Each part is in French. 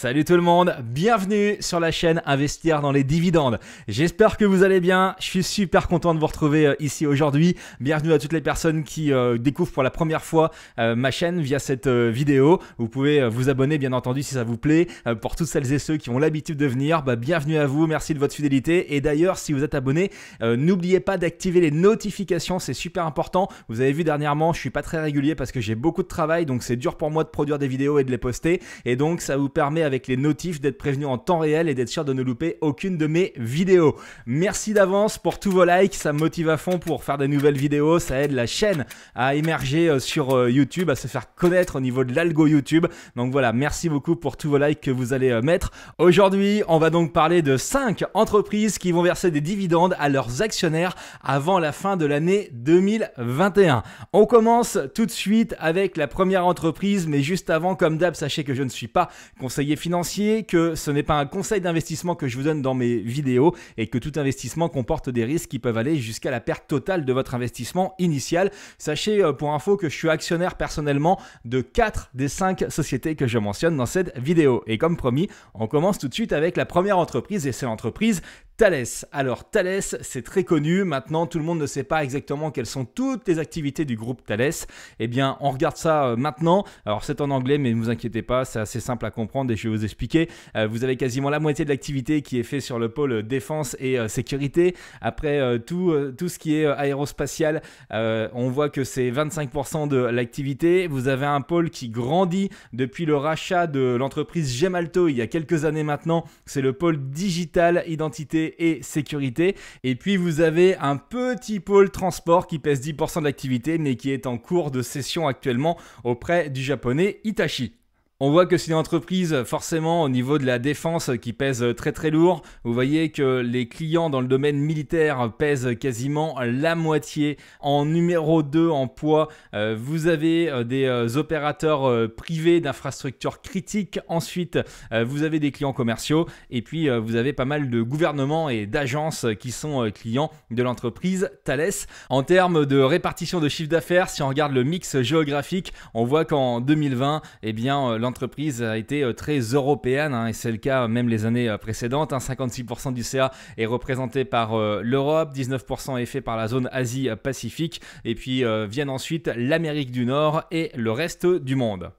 Salut tout le monde, bienvenue sur la chaîne Investir dans les dividendes. J'espère que vous allez bien, je suis super content de vous retrouver euh, ici aujourd'hui. Bienvenue à toutes les personnes qui euh, découvrent pour la première fois euh, ma chaîne via cette vidéo. Vous pouvez vous abonner bien entendu si ça vous plaît. pour toutes celles et ceux qui ont l'habitude de venir, bah, bienvenue à vous, merci de votre fidélité. Et d'ailleurs si vous êtes abonné, n'oubliez pas d'activer les notifications, c'est super important. Vous avez vu dernièrement, je suis pas très régulier parce que j'ai beaucoup de travail, donc c'est dur pour moi de produire des vidéos et de les poster. Et donc ça vous permet avec les notifs, d'être prévenu en temps réel et d'être sûr de ne louper aucune de mes vidéos. Merci d'avance pour tous vos likes, ça me motive à fond pour faire des nouvelles vidéos, ça aide la chaîne à émerger euh, sur euh, YouTube, à se faire connaître au niveau de l'algo YouTube. Donc voilà, merci beaucoup pour tous vos likes que vous allez euh, mettre. Aujourd'hui, on va donc parler de 5 entreprises qui vont verser des dividendes à leurs actionnaires avant la fin de l'année 2021. On commence tout de suite avec la première entreprise, mais juste avant, comme d'hab, sachez que je ne suis pas conseiller financier, que ce n'est pas un conseil d'investissement que je vous donne dans mes vidéos et que tout investissement comporte des risques qui peuvent aller jusqu'à la perte totale de votre investissement initial. Sachez euh, pour info que je suis actionnaire personnellement de 4 des 5 sociétés que je mentionne dans cette vidéo. Et comme promis, on commence tout de suite avec la première entreprise et c'est l'entreprise Thales. Alors Thales, c'est très connu, maintenant tout le monde ne sait pas exactement quelles sont toutes les activités du groupe Thales. Eh bien, on regarde ça euh, maintenant. Alors c'est en anglais, mais ne vous inquiétez pas, c'est assez simple à comprendre et je vais vous expliquer. Euh, vous avez quasiment la moitié de l'activité qui est faite sur le pôle euh, défense et sécurité. Après tout, tout ce qui est aérospatial, on voit que c'est 25% de l'activité. Vous avez un pôle qui grandit depuis le rachat de l'entreprise Gemalto il y a quelques années maintenant. C'est le pôle digital, identité et sécurité. Et puis vous avez un petit pôle transport qui pèse 10% d'activité mais qui est en cours de session actuellement auprès du japonais Itachi. On voit que c'est une entreprise forcément au niveau de la défense qui pèse très très lourd. Vous voyez que les clients dans le domaine militaire pèsent quasiment la moitié. En numéro 2 en poids, euh, vous avez euh, des euh, opérateurs privés d'infrastructures critiques. Ensuite, vous avez des clients commerciaux et puis vous avez pas mal de gouvernements et d'agences qui sont clients de l'entreprise Thales. En termes de répartition de chiffre d'affaires, si on regarde le mix géographique, on voit qu'en 2020, eh bien l'entreprise a été euh, très européenne, hein, et c'est le cas même les années euh, précédentes. 56% hein. du CA est représenté par euh, l'Europe, 19% est fait par la zone Asie-Pacifique, et puis viennent ensuite l'Amérique du Nord et le reste du monde.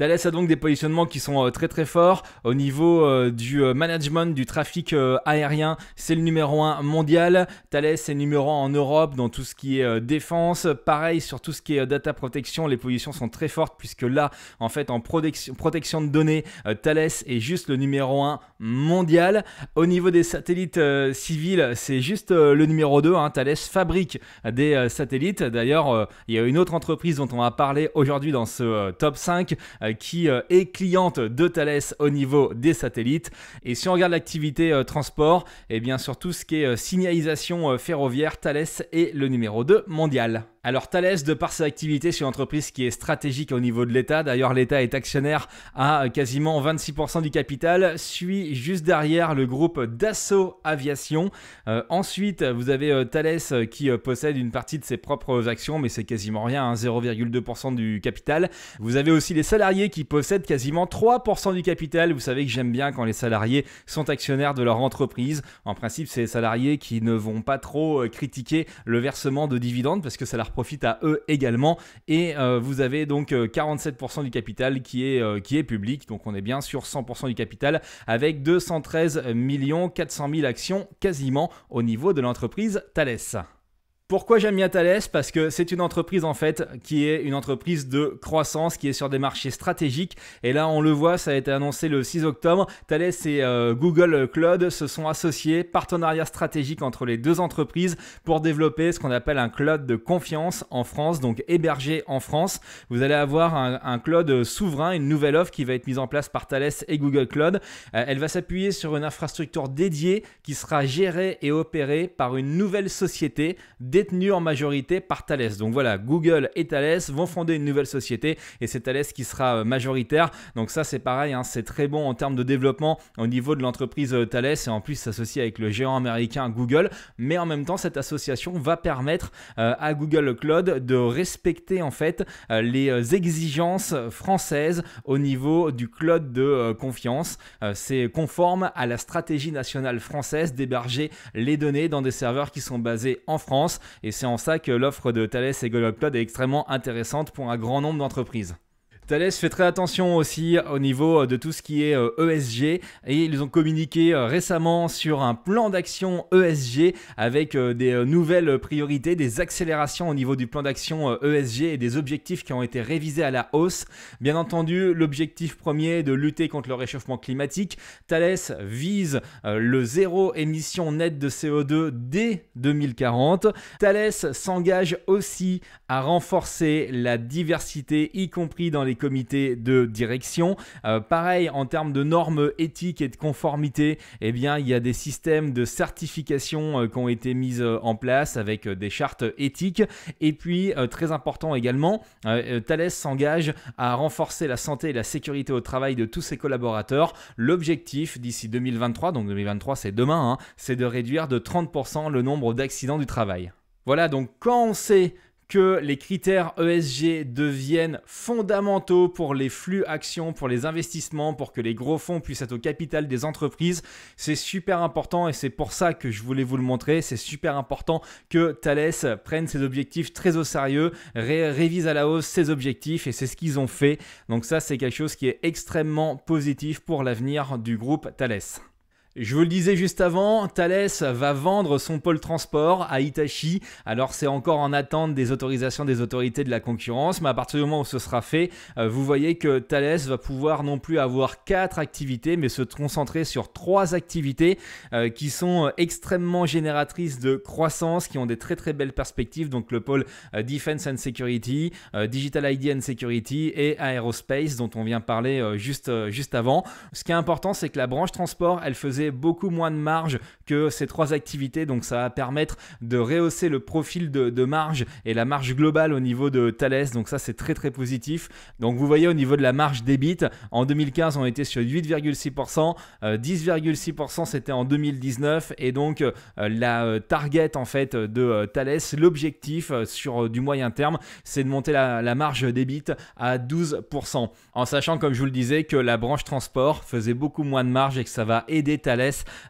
Thales a donc des positionnements qui sont euh, très très forts au niveau euh, du euh, management du trafic aérien. C'est le numéro 1 mondial. Thales est numéro 1 en Europe dans tout ce qui est défense. Pareil sur tout ce qui est data protection, les positions sont très fortes puisque là, en fait, en protection, de données, Thales est juste le numéro 1 mondial. Au niveau des satellites civils, c'est juste le numéro 2. Hein. Thales fabrique des satellites. D'ailleurs, il y a une autre entreprise dont on va parler aujourd'hui dans ce top 5 euh, qui euh, est cliente de Thales au niveau des satellites. Et si on regarde l'activité euh, transport, et eh bien sur tout ce qui est signalisation ferroviaire, Thales est le numéro 2 mondial. Alors Thales, de par ses activités c'est une entreprise qui est stratégique au niveau de l'État. D'ailleurs, l'État est actionnaire à euh, quasiment 26% du capital. Suit juste derrière le groupe Dassault Aviation. Euh, ensuite, vous avez euh, Thales qui possède une partie de ses propres actions, mais c'est quasiment rien, 0,2% hein, du capital. Vous avez aussi les salariés qui possèdent quasiment 3% du capital. Vous savez que j'aime bien quand les salariés sont actionnaires de leur entreprise. En principe, c'est les salariés qui ne vont pas trop critiquer le versement de dividendes parce que ça leur profite à eux également. Et euh, vous avez donc 47% euh, du capital qui est, euh, qui est public. Donc on est bien sur 100% du capital avec 213 millions 400 000 actions quasiment au niveau de l'entreprise Thales. Pourquoi j'aime bien Thales Parce que c'est une entreprise en fait qui est une entreprise de croissance, qui est sur des marchés stratégiques. Et là, on le voit, ça a été annoncé le 6 octobre. Thales et euh, Google Cloud se sont associés, partenariat stratégique entre les deux entreprises pour développer ce qu'on appelle un cloud de confiance en France, donc hébergé en France. Vous allez avoir un, cloud euh, souverain, une nouvelle offre qui va être mise en place par Thales et Google Cloud. Euh, elle va s'appuyer sur une infrastructure dédiée qui sera gérée et opérée par une nouvelle société détenu en majorité par Thales. Donc voilà, Google et Thales vont fonder une nouvelle société et c'est Thales qui sera euh, majoritaire. Donc ça c'est pareil, hein, c'est très bon en termes de développement au niveau de l'entreprise euh, Thales et en plus s'associer avec le géant américain Google. Mais en même temps, cette association va permettre euh, à Google Cloud de respecter en fait les exigences françaises au niveau du cloud de confiance. c'est conforme à la stratégie nationale française d'héberger les données dans des serveurs qui sont basés en France et c'est en ça que l'offre de Thales et Google Cloud est extrêmement intéressante pour un grand nombre d'entreprises. Thales fait très attention aussi au niveau euh, de tout ce qui est ESG euh, e et ils ont communiqué euh, récemment sur un plan d'action ESG avec des nouvelles priorités, des accélérations au niveau du plan d'action ESG e et des objectifs qui ont été révisés à la hausse. Bien entendu, l'objectif premier est de lutter contre le réchauffement climatique. Thales vise le zéro émission nette de CO2 dès 2040. Thales s'engage aussi à renforcer la diversité, y compris dans les comité de direction. Euh, pareil, en termes de normes éthiques et de conformité, eh bien, il y a des systèmes de certification euh, qui ont été mis euh, en place avec des chartes éthiques. Et puis, très important également, Thales s'engage à renforcer la santé et la sécurité au travail de tous ses collaborateurs. L'objectif d'ici 2023, donc 2023 c'est demain, hein, c'est de réduire de 30% le nombre d'accidents du travail. Voilà, donc quand on sait que les critères ESG deviennent fondamentaux pour les flux actions, pour les investissements, pour que les gros fonds puissent être au capital des entreprises. C'est super important et c'est pour ça que je voulais vous le montrer. C'est super important que Thales prenne ses objectifs très au sérieux, révise à la hausse ses objectifs et c'est ce qu'ils ont fait. Donc ça, c'est quelque chose qui est extrêmement positif pour l'avenir du groupe Thales. Je vous le disais juste avant, Thales va vendre son pôle transport à Hitachi. Alors c'est encore en attente des autorisations des autorités de la concurrence, mais à partir du moment où ce sera fait, euh, vous voyez que Thales va pouvoir non plus avoir quatre activités, mais se concentrer sur trois activités euh, qui sont euh, extrêmement génératrices de croissance, qui ont des très très belles perspectives. Donc le pôle Defense and Security, Digital ID and Security et Aerospace dont on vient parler juste, juste avant. Ce qui est important, c'est que la branche transport, elle faisait beaucoup moins de marge que ces trois activités. Donc ça va permettre de rehausser le profil de, marge et la marge globale au niveau de Thales. Donc ça c'est très très positif. Donc vous voyez au niveau de la marge débit en 2015 on était sur 8,6%, 10,6% euh, c'était en 2019 et donc euh, la euh, target en fait de Thales, l'objectif sur du moyen terme c'est de monter la, marge débit à 12%. En sachant comme je vous le disais que la branche transport faisait beaucoup moins de marge et que ça va aider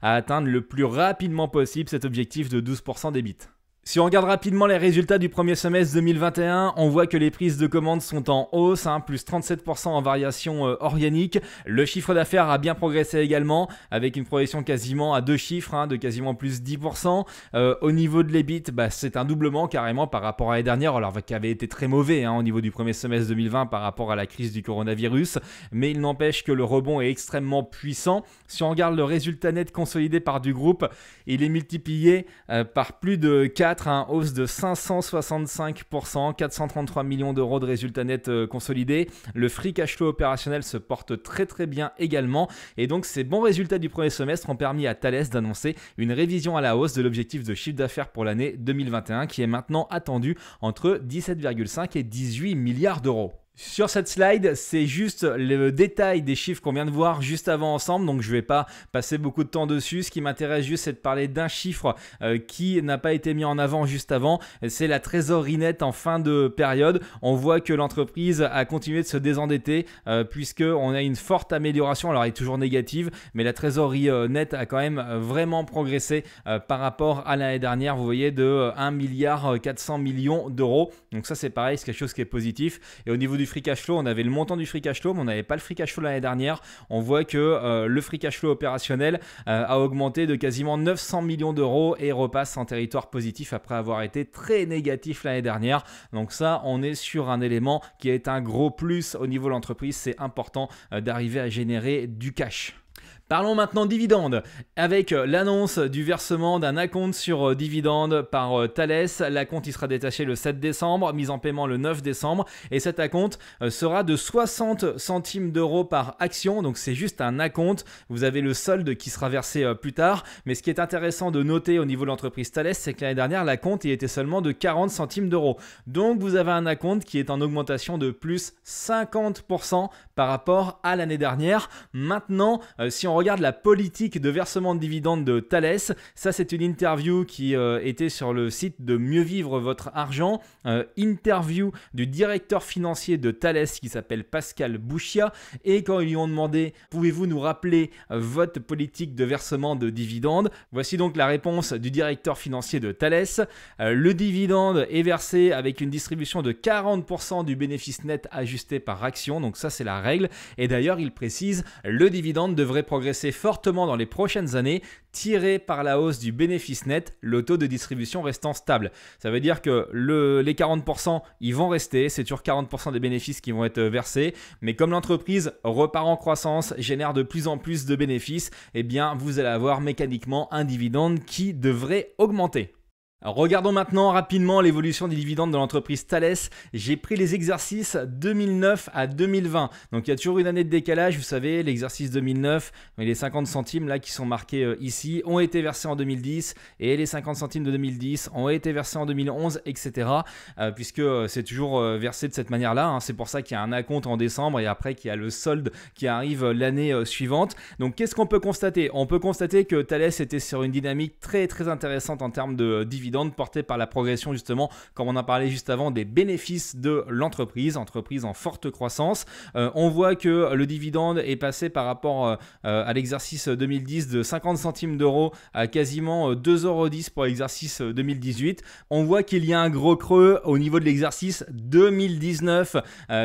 à atteindre le plus rapidement possible cet objectif de 12% des bits. Si on regarde rapidement les résultats du premier semestre 2021, on voit que les prises de commandes sont en hausse, hein, plus 37% en variation euh, organique. Le chiffre d'affaires a bien progressé également, avec une progression quasiment à deux chiffres, hein, de quasiment plus 10%. Euh, au niveau de l'EBIT, bah, c'est un doublement carrément par rapport à l'année dernière, alors qui avait été très mauvais hein, au niveau du premier semestre 2020 par rapport à la crise du coronavirus. Mais il n'empêche que le rebond est extrêmement puissant. Si on regarde le résultat net consolidé par du groupe, il est multiplié euh, par plus de 4 à un hein, hausse de 565%, 433 millions d'euros de résultats nets euh, consolidés. Le free cash flow opérationnel se porte très très bien également. Et donc ces bons résultats du premier semestre ont permis à Thales d'annoncer une révision à la hausse de l'objectif de chiffre d'affaires pour l'année 2021 qui est maintenant attendu entre 17,5 et 18 milliards d'euros. Sur cette slide, c'est juste le détail des chiffres qu'on vient de voir juste avant ensemble, donc je ne vais pas passer beaucoup de temps dessus. Ce qui m'intéresse juste, c'est de parler d'un chiffre euh, qui n'a pas été mis en avant juste avant, c'est la trésorerie nette en fin de période. On voit que l'entreprise a continué de se désendetter euh, puisqu'on a une forte amélioration, alors elle est toujours négative, mais la trésorerie euh, nette a quand même vraiment progressé par rapport à l'année dernière, vous voyez, de 1 milliard 400 millions d'euros. Donc ça c'est pareil, c'est quelque chose qui est positif. Et au niveau du free cash flow, on avait le montant du free cash flow, mais on n'avait pas le free cash flow l'année dernière. On voit que euh, le free cash flow opérationnel euh, a augmenté de quasiment 900 millions d'euros et repasse en territoire positif après avoir été très négatif l'année dernière. Donc ça, on est sur un élément qui est un gros plus au niveau de l'entreprise. C'est important euh, d'arriver à générer du cash. Parlons maintenant dividendes. Avec euh, l'annonce du versement d'un acompte sur euh, dividende par euh, Thales, l'acompte sera détaché le 7 décembre, mise en paiement le 9 décembre, et cet acompte sera de 60 centimes d'euros par action, donc c'est juste un acompte. Vous avez le solde qui sera versé plus tard, mais ce qui est intéressant de noter au niveau de l'entreprise Thales, c'est que l'année dernière, l'acompte était seulement de 40 centimes d'euros. Donc vous avez un acompte qui est en augmentation de plus 50% par rapport à l'année dernière. Maintenant, euh, si on regarde la politique de versement de dividendes de Thales, ça c'est une interview qui euh, était sur le site de Mieux Vivre Votre Argent, euh, interview du directeur financier de Thales qui s'appelle Pascal Bouchia, et quand ils lui ont demandé pouvez-vous nous rappeler votre politique de versement de dividendes, voici donc la réponse du directeur financier de Thales. le dividende est versé avec une distribution de 40% du bénéfice net ajusté par action, donc ça c'est la règle et d'ailleurs il précise, le dividende devrait progresser fortement dans les prochaines années, tiré par la hausse du bénéfice net, le taux de distribution restant stable. Ça veut dire que les 40%, ils vont rester, c'est toujours 40% des bénéfices qui vont être versés, mais comme l'entreprise repart en croissance, génère de plus en plus de bénéfices, eh bien vous allez avoir mécaniquement un dividende qui devrait augmenter. Regardons maintenant rapidement l'évolution des dividendes de l'entreprise Thales. J'ai pris les exercices 2009 à 2020. Donc il y a toujours une année de décalage, vous savez, l'exercice 2009, les 50 centimes là qui sont marqués euh, ici ont été versés en 2010 et les 50 centimes de 2010 ont été versés en 2011, etc. Euh, puisque euh, c'est toujours versé de cette manière-là. Hein. C'est pour ça qu'il y a un acompte en décembre et après qu'il y a le solde qui arrive l'année suivante. Donc qu'est-ce qu'on peut constater On peut constater que Thales était sur une dynamique très très intéressante en termes de dividendes porté par la progression justement, comme on a parlé juste avant, des bénéfices de l'entreprise, entreprise en forte croissance. Euh, on voit que le dividende est passé par rapport euh, à l'exercice 2010 de 50 centimes d'euros à quasiment 2,10 euh, euros pour l'exercice 2018. On voit qu'il y a un gros creux au niveau de l'exercice 2019,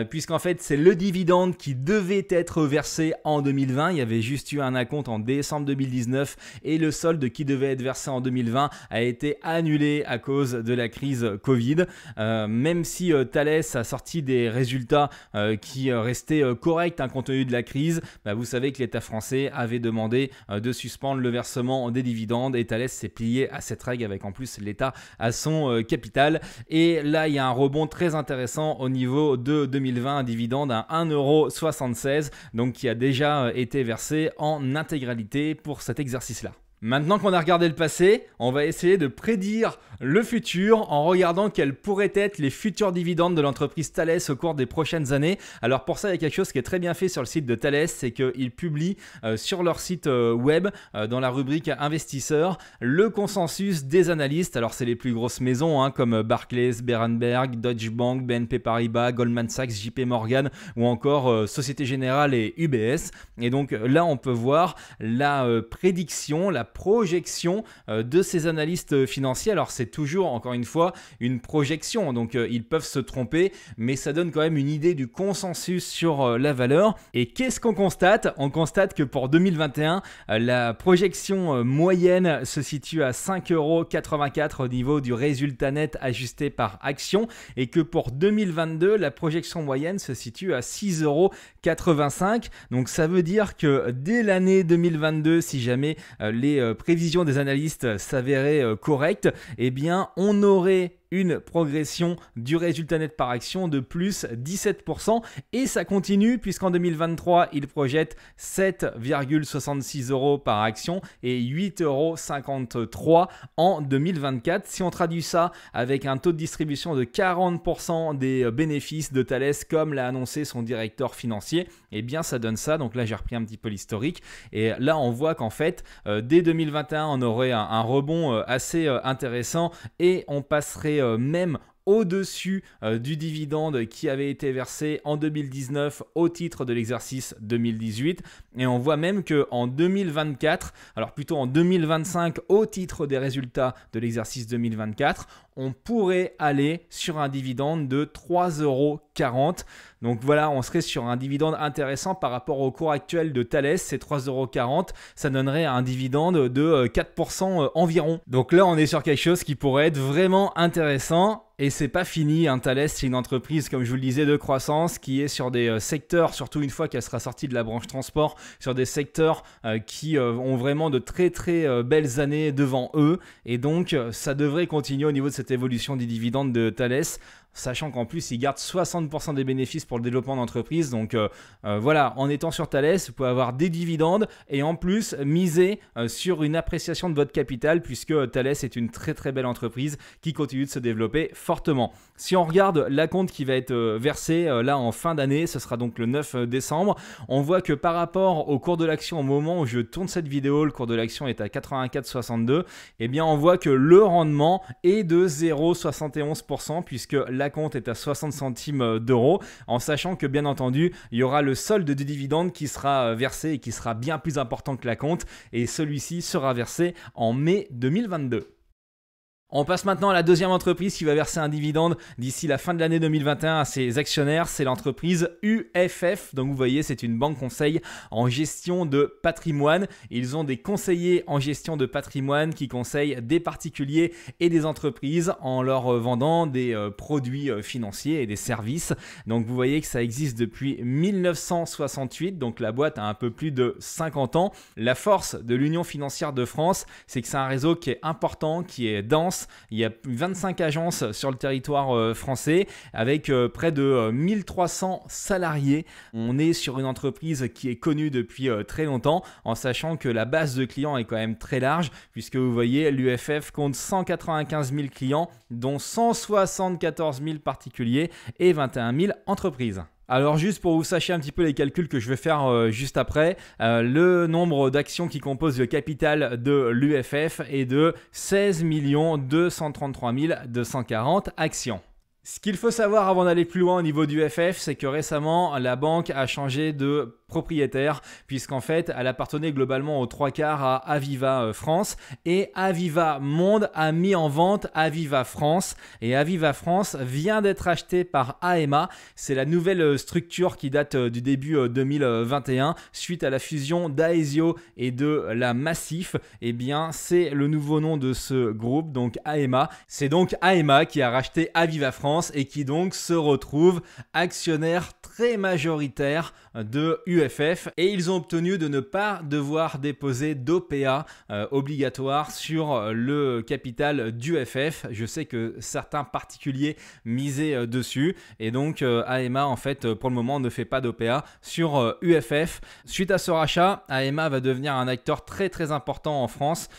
puisqu'en fait c'est le dividende qui devait être versé en 2020. Il y avait juste eu un acompte en décembre 2019 et le solde qui devait être versé en 2020 a été annulé à cause de la crise Covid. Euh, même si euh, thalès a sorti des résultats euh, qui restaient corrects un hein, contenu tenu de la crise, bah, vous savez que l'État français avait demandé de suspendre le versement des dividendes et Thales s'est plié à cette règle avec en plus l'État à son capital. Et là, il y a un rebond très intéressant au niveau de 2020, un dividende à 1,76€, donc qui a déjà été versé en intégralité pour cet exercice-là. Maintenant qu'on a regardé le passé, on va essayer de prédire le futur en regardant quels pourraient être les futurs dividendes de l'entreprise Thales au cours des prochaines années. Alors pour ça, il y a quelque chose qui est très bien fait sur le site de Thales, c'est qu'ils publient euh, sur leur site euh, web, euh, dans la rubrique investisseurs, le consensus des analystes. Alors c'est les plus grosses maisons hein, comme Barclays, Berenberg, Deutsche Bank, BNP Paribas, Goldman Sachs, JP Morgan ou encore Société Générale et UBS. Et donc là, on peut voir la prédiction, la projection de ces analystes financiers. Alors c'est toujours, encore une fois, une projection. Donc euh, ils peuvent se tromper, mais ça donne quand même une idée du consensus sur euh, la valeur. Et qu'est-ce qu'on constate On constate que pour 2021, euh, la projection moyenne se situe à 5,84€ au niveau du résultat net ajusté par action, et que pour 2022, la projection moyenne se situe à 6,85€. Donc ça veut dire que dès l'année 2022, si jamais les prévisions des analystes s'avéraient correctes, et eh eh bien, on aurait une progression du résultat net par action de plus 17%. Et ça continue puisqu'en 2023, il projette 7,66 euros par action et 8,53 euros en 2024. Si on traduit ça avec un taux de distribution de 40% des euh, bénéfices de Thales comme l'a annoncé son directeur financier, et eh bien ça donne ça. Donc là, j'ai repris un petit peu l'historique. Et là, on voit qu'en fait, euh, dès 2021, on aurait un, rebond euh, assez intéressant et on passerait euh, même au-dessus euh, du dividende qui avait été versé en 2019 au titre de l'exercice 2018 et on voit même que en 2024 alors plutôt en 2025 au titre des résultats de l'exercice 2024 on pourrait aller sur un dividende de 3,40 euros. Donc voilà, on serait sur un dividende intéressant par rapport au cours actuel de Thales, c'est 3,40€. Ça donnerait un dividende de 4% euh, euh, environ. Donc là, on est sur quelque chose qui pourrait être vraiment intéressant. Et c'est pas fini, hein, Thales, c'est une entreprise, comme je vous le disais, de croissance qui est sur des euh, secteurs, surtout une fois qu'elle sera sortie de la branche transport, sur des secteurs qui ont vraiment de très très belles années devant eux. Et donc, ça devrait continuer au niveau de cette évolution des dividendes de Thales sachant qu'en plus ils garde 60% des bénéfices pour le développement d'entreprise. Donc euh, euh, voilà, en étant sur Thales, vous pouvez avoir des dividendes et en plus miser euh, sur une appréciation de votre capital puisque Thales est une très très belle entreprise qui continue de se développer fortement. Si on regarde la compte qui va être versée là en fin d'année, ce sera donc le 9 décembre, on voit que par rapport au cours de l'action au moment où je tourne cette vidéo, le cours de l'action est à 84,62, et eh bien on voit que le rendement est de 0,71% puisque la la compte est à 60 centimes euh, d'euros, en sachant que bien entendu, il y aura le solde de dividende qui sera euh, versé et qui sera bien plus important que la compte, et celui-ci sera versé en mai 2022. On passe maintenant à la deuxième entreprise qui va verser un dividende d'ici la fin de l'année 2021 à ses actionnaires. C'est l'entreprise UFF. Donc vous voyez, c'est une banque conseil en gestion de patrimoine. Ils ont des conseillers en gestion de patrimoine qui conseillent des particuliers et des entreprises en leur vendant des euh, produits euh, financiers et des services. Donc vous voyez que ça existe depuis 1968. Donc la boîte a un peu plus de 50 ans. La force de l'Union financière de France, c'est que c'est un réseau qui est important, qui est dense il y a 25 agences sur le territoire euh, français avec euh, près de 1300 euh, salariés. Mm. On est sur une entreprise qui est connue depuis très longtemps en sachant que la base de clients est quand même très large puisque vous voyez l'UFF compte 195 000 clients dont 174 000 particuliers et 21 000 entreprises. Alors juste pour vous sachiez un petit peu les calculs que je vais faire euh, juste après, euh, le nombre d'actions qui composent le capital de l'UFF est de 16 233 240 actions. Ce qu'il faut savoir avant d'aller plus loin au niveau du FF, c'est que récemment, la banque a changé de propriétaire, puisqu'en fait, elle appartenait globalement aux trois quarts à Aviva euh, France. Et Aviva Monde a mis en vente Aviva France. Et Aviva France vient d'être acheté par AEMA C'est la nouvelle euh, structure qui date euh, du début 2021, suite à la fusion d'Aesio et de la Massif. et eh bien, c'est le nouveau nom de ce groupe, donc AEMA C'est donc AEMA qui a racheté Aviva France et qui donc se retrouve actionnaire très majoritaire de UFF et ils ont obtenu de ne pas devoir déposer d'OPA euh, obligatoire sur euh, le capital d'UFF. Je sais que certains particuliers misaient euh, dessus et donc AEMA en fait pour le moment ne fait pas d'OPA sur UFF. Suite à ce rachat, AEMA va devenir un acteur très très important en France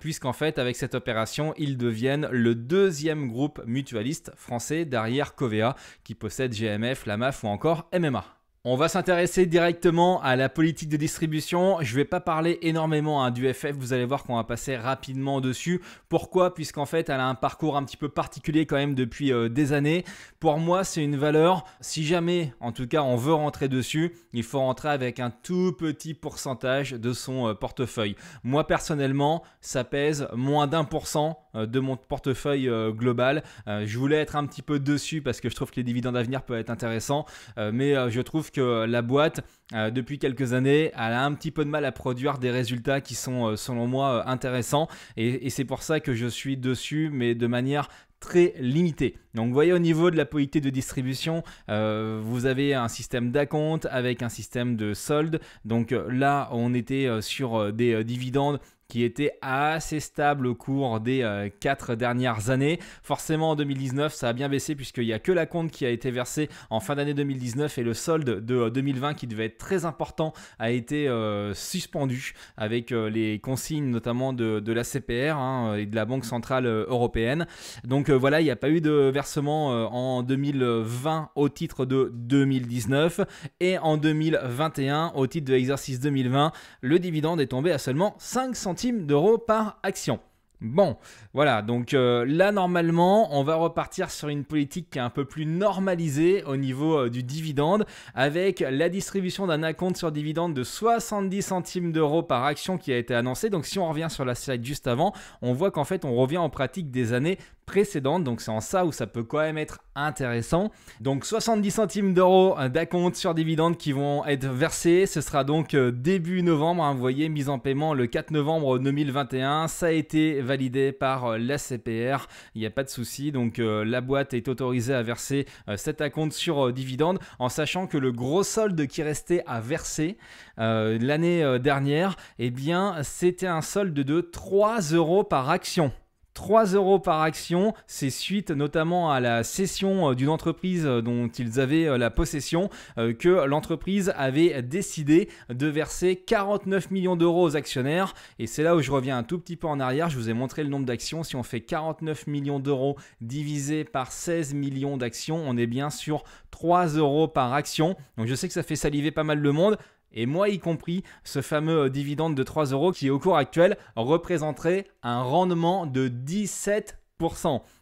puisqu'en fait avec cette opération ils deviennent le deuxième groupe mutualiste français derrière Covea qui possède GMF, Lamaf ou encore MMA. On va s'intéresser directement à la politique de distribution. Je ne vais pas parler énormément hein, du FF, vous allez voir qu'on va passer rapidement dessus. Pourquoi Puisqu'en fait, elle a un parcours un petit peu particulier quand même depuis euh, des années. Pour moi, c'est une valeur. Si jamais, en tout cas, on veut rentrer dessus, il faut rentrer avec un tout petit pourcentage de son euh, portefeuille. Moi, personnellement, ça pèse moins d'un pour cent euh, de mon portefeuille euh, global. Euh, je voulais être un petit peu dessus parce que je trouve que les dividendes à venir peuvent être intéressants, mais je trouve que la boîte, depuis quelques années, elle a un petit peu de mal à produire des résultats qui sont, selon moi, intéressants. et, c'est pour ça que je suis dessus, mais de manière très limitée. Donc vous voyez au niveau de la politique de distribution, vous avez un système d'acompte avec un système de solde. Donc là, on était sur des dividendes qui était assez stable au cours des euh, quatre dernières années. Forcément, en 2019, ça a bien baissé puisqu'il n'y a que la compte qui a été versée en fin d'année 2019 et le solde de 2020 euh, qui devait être très important a été euh, suspendu avec les consignes notamment de, la CPR hein, et de la Banque Centrale Européenne. Donc voilà, il n'y a pas eu de versement en 2020 au titre de 2019 et en 2021 au titre de l'exercice 2020, le dividende est tombé à seulement 5 d'euros par action. Bon, voilà, donc euh, là normalement, on va repartir sur une politique qui est un peu plus normalisée au niveau euh, du dividende, avec la distribution d'un acompte sur dividende de 70 centimes d'euros par action qui a été annoncé Donc si on revient sur la slide juste avant, on voit qu'en fait on revient en pratique des années précédente. Donc c'est en ça où ça peut quand même être intéressant. Donc 70 centimes d'euros d'acompte sur dividende qui vont être versés. Ce sera donc euh, début novembre. Hein, vous voyez, mise en paiement le 4 novembre 2021. Ça a été validé par euh, la C.P.R. Il n'y a pas de souci. Donc euh, la boîte est autorisée à verser cet acompte sur dividende en sachant que le gros solde qui restait à verser l'année dernière, eh bien c'était un solde de 3 euros par action. 3 euros par action, c'est suite notamment à la cession euh, d'une entreprise euh, dont ils avaient euh, la possession que l'entreprise avait décidé de verser 49 millions d'euros aux actionnaires. Et c'est là où je reviens un tout petit peu en arrière, je vous ai montré le nombre d'actions. Si on fait 49 millions d'euros divisé par 16 millions d'actions, on est bien sur 3 euros par action. Donc je sais que ça fait saliver pas mal le monde et moi y compris, ce fameux euh, dividende de 3 euros qui, au cours actuel, représenterait un rendement de 17%.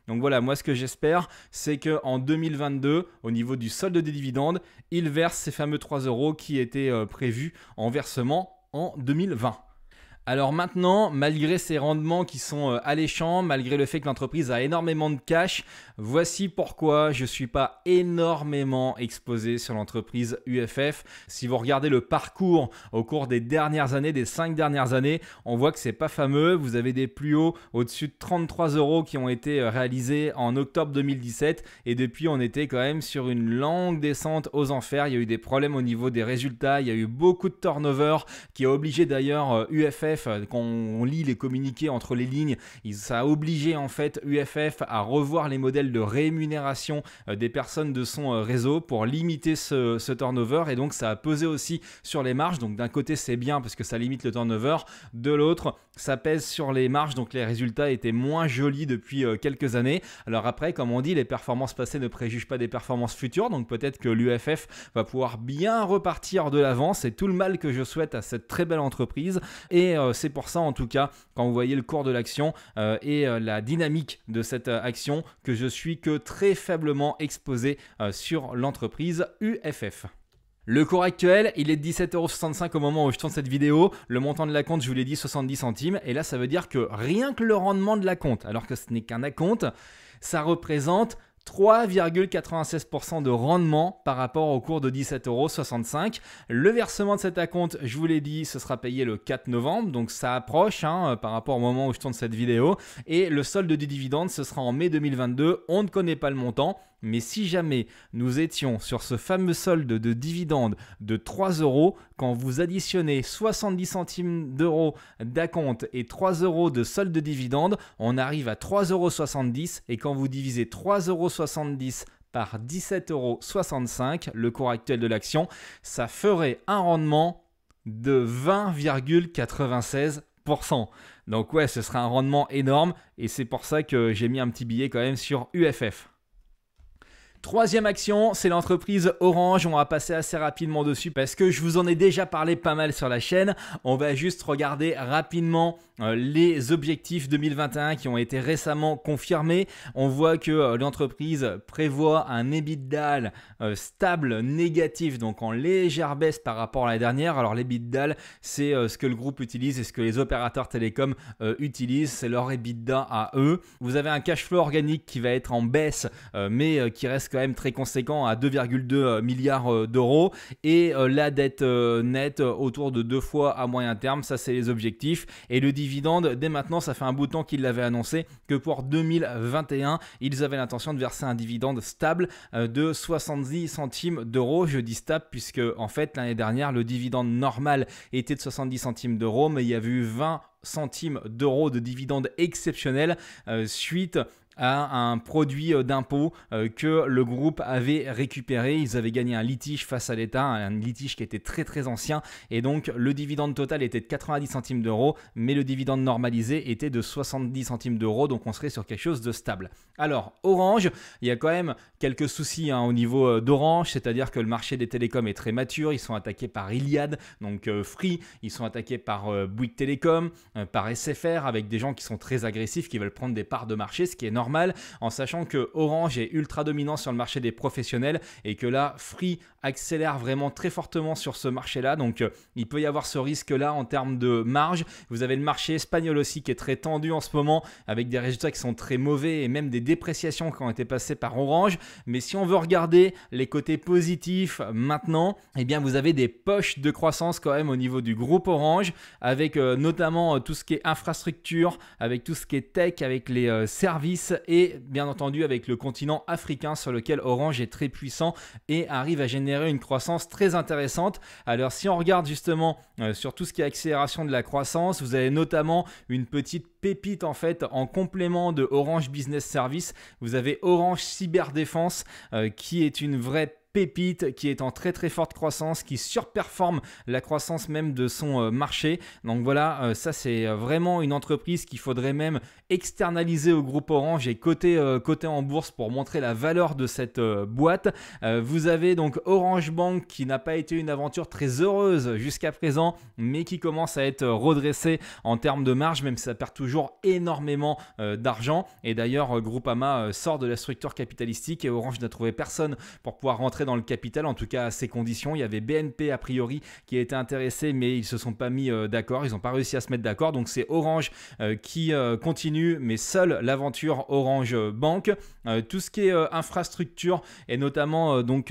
Donc voilà, moi ce que j'espère, c'est qu'en 2022, au niveau du solde des dividendes, il verse ces fameux 3 euros qui étaient euh, prévus en versement en 2020. Alors maintenant, malgré ces rendements qui sont euh, alléchants, malgré le fait que l'entreprise a énormément de cash, voici pourquoi je ne suis pas énormément exposé sur l'entreprise UFF. Si vous regardez le parcours au cours des dernières années, des cinq dernières années, on voit que c'est pas fameux. Vous avez des plus hauts au-dessus de 33 euros qui ont été euh, réalisés en octobre 2017 et depuis on était quand même sur une longue descente aux enfers. Il y a eu des problèmes au niveau des résultats, il y a eu beaucoup de turnover qui a obligé d'ailleurs UFF euh, euh, quand on lit les communiqués entre les lignes, ça a obligé en fait UFF à revoir les modèles de rémunération euh, des personnes de son euh, réseau pour limiter ce, turnover et donc ça a pesé aussi sur les marges. Donc d'un côté c'est bien parce que ça limite le turnover, de l'autre ça pèse sur les marges donc les résultats étaient moins jolis depuis quelques années. Alors après comme on dit les performances passées ne préjugent pas des performances futures donc peut-être que l'UFF va pouvoir bien repartir de l'avant c'est tout le mal que je souhaite à cette très belle entreprise et euh, c'est pour ça en tout cas, quand vous voyez le cours de l'action euh, et euh, la dynamique de cette action, que je suis que très faiblement exposé sur l'entreprise UFF. Le cours actuel, il est de 17,65€ au moment où je tourne cette vidéo. Le montant de la compte, je vous l'ai dit, 70 centimes. Et là, ça veut dire que rien que le rendement de la compte, alors que ce n'est qu'un acompte, ça représente 3,96% de rendement par rapport au cours de 17,65€. Le versement de cet acompte, je vous l'ai dit, ce sera payé le 4 novembre, donc ça approche hein, euh, par rapport au moment où je tourne cette vidéo. Et le solde du dividende, ce sera en mai 2022, on ne connaît pas le montant. Mais si jamais nous étions sur ce fameux solde de dividende de 3 euros, quand vous additionnez 70 centimes d'euros d'acompte et 3 euros de solde de dividende, on arrive à 3,70 euros. Et quand vous divisez 3,70 euros par 17,65 euros, le cours actuel de l'action, ça ferait un rendement de 20,96%. Donc ouais, ce serait un rendement énorme et c'est pour ça que j'ai mis un petit billet quand même sur UFF. Troisième action, c'est l'entreprise Orange. On va passer assez rapidement dessus parce que je vous en ai déjà parlé pas mal sur la chaîne. On va juste regarder rapidement euh, les objectifs 2021 qui ont été récemment confirmés. On voit que euh, l'entreprise prévoit un EBITDA euh, stable négatif, donc en légère baisse par rapport à la dernière. Alors l'EBITDA, c'est ce que le groupe utilise et ce que les opérateurs télécoms utilisent, c'est leur EBITDA à eux. Vous avez un cash flow organique qui va être en baisse mais qui reste quand même très conséquent à 2,2 euh, milliards euh, d'euros. Et euh, la dette nette autour de deux fois à moyen terme, ça c'est les objectifs. Et le dividende, dès maintenant, ça fait un bout de temps qu'ils l'avaient annoncé que pour 2021, ils avaient l'intention de verser un dividende stable de 70 centimes d'euros. Je dis stable puisque en fait l'année dernière, le dividende normal était de 70 centimes d'euros, mais il y a eu 20 centimes d'euros de dividende exceptionnel suite suite à un produit euh, d'impôt euh, que le groupe avait récupéré. Ils avaient gagné un litige face à l'État, un litige qui était très très ancien. Et donc le dividende total était de 90 centimes d'euros, mais le dividende normalisé était de 70 centimes d'euros. Donc on serait sur quelque chose de stable. Alors Orange, il y a quand même quelques soucis hein, au niveau euh, d'Orange, c'est-à-dire que le marché des télécoms est très mature. Ils sont attaqués par Iliad, donc Free. Ils sont attaqués par Bouygues Télécom, par SFR, avec des gens qui sont très agressifs, qui veulent prendre des parts de marché, ce qui est normal en sachant que Orange est ultra dominant sur le marché des professionnels et que là, Free accélère vraiment très fortement sur ce marché-là. Donc, euh, il peut y avoir ce risque-là en termes de marge. Vous avez le marché espagnol aussi qui est très tendu en ce moment, avec des résultats qui sont très mauvais et même des dépréciations qui ont été passées par Orange. Mais si on veut regarder les côtés positifs maintenant, eh bien, vous avez des poches de croissance quand même au niveau du groupe Orange, avec euh, notamment euh, tout ce qui est infrastructure, avec tout ce qui est tech, avec les services et bien entendu avec le continent africain sur lequel Orange est très puissant et arrive à générer une croissance très intéressante. Alors si on regarde justement euh, sur tout ce qui est accélération de la croissance, vous avez notamment une petite pépite en fait en complément de Orange Business Service. Vous avez Orange Cyberdéfense euh, qui est une vraie pépite qui est en très très forte croissance, qui surperforme la croissance même de son euh, marché. Donc voilà, euh, ça c'est euh, vraiment une entreprise qu'il faudrait même externaliser au groupe Orange et côté coter en bourse pour montrer la valeur de cette boîte. vous avez donc Orange Bank qui n'a pas été une aventure très heureuse jusqu'à présent, mais qui commence à être redressée en termes de marge, même si ça perd toujours énormément d'argent. Et d'ailleurs, Groupama sort de la structure capitalistique et Orange n'a trouvé personne pour pouvoir rentrer dans le capital, en tout cas à ces conditions. Il y avait BNP a priori qui était intéressé, mais ils se sont pas mis euh, d'accord, ils n'ont pas réussi à se mettre d'accord. Donc c'est Orange euh, qui euh, continue, mais seule l'aventure Orange Bank. tout ce qui est infrastructure et notamment donc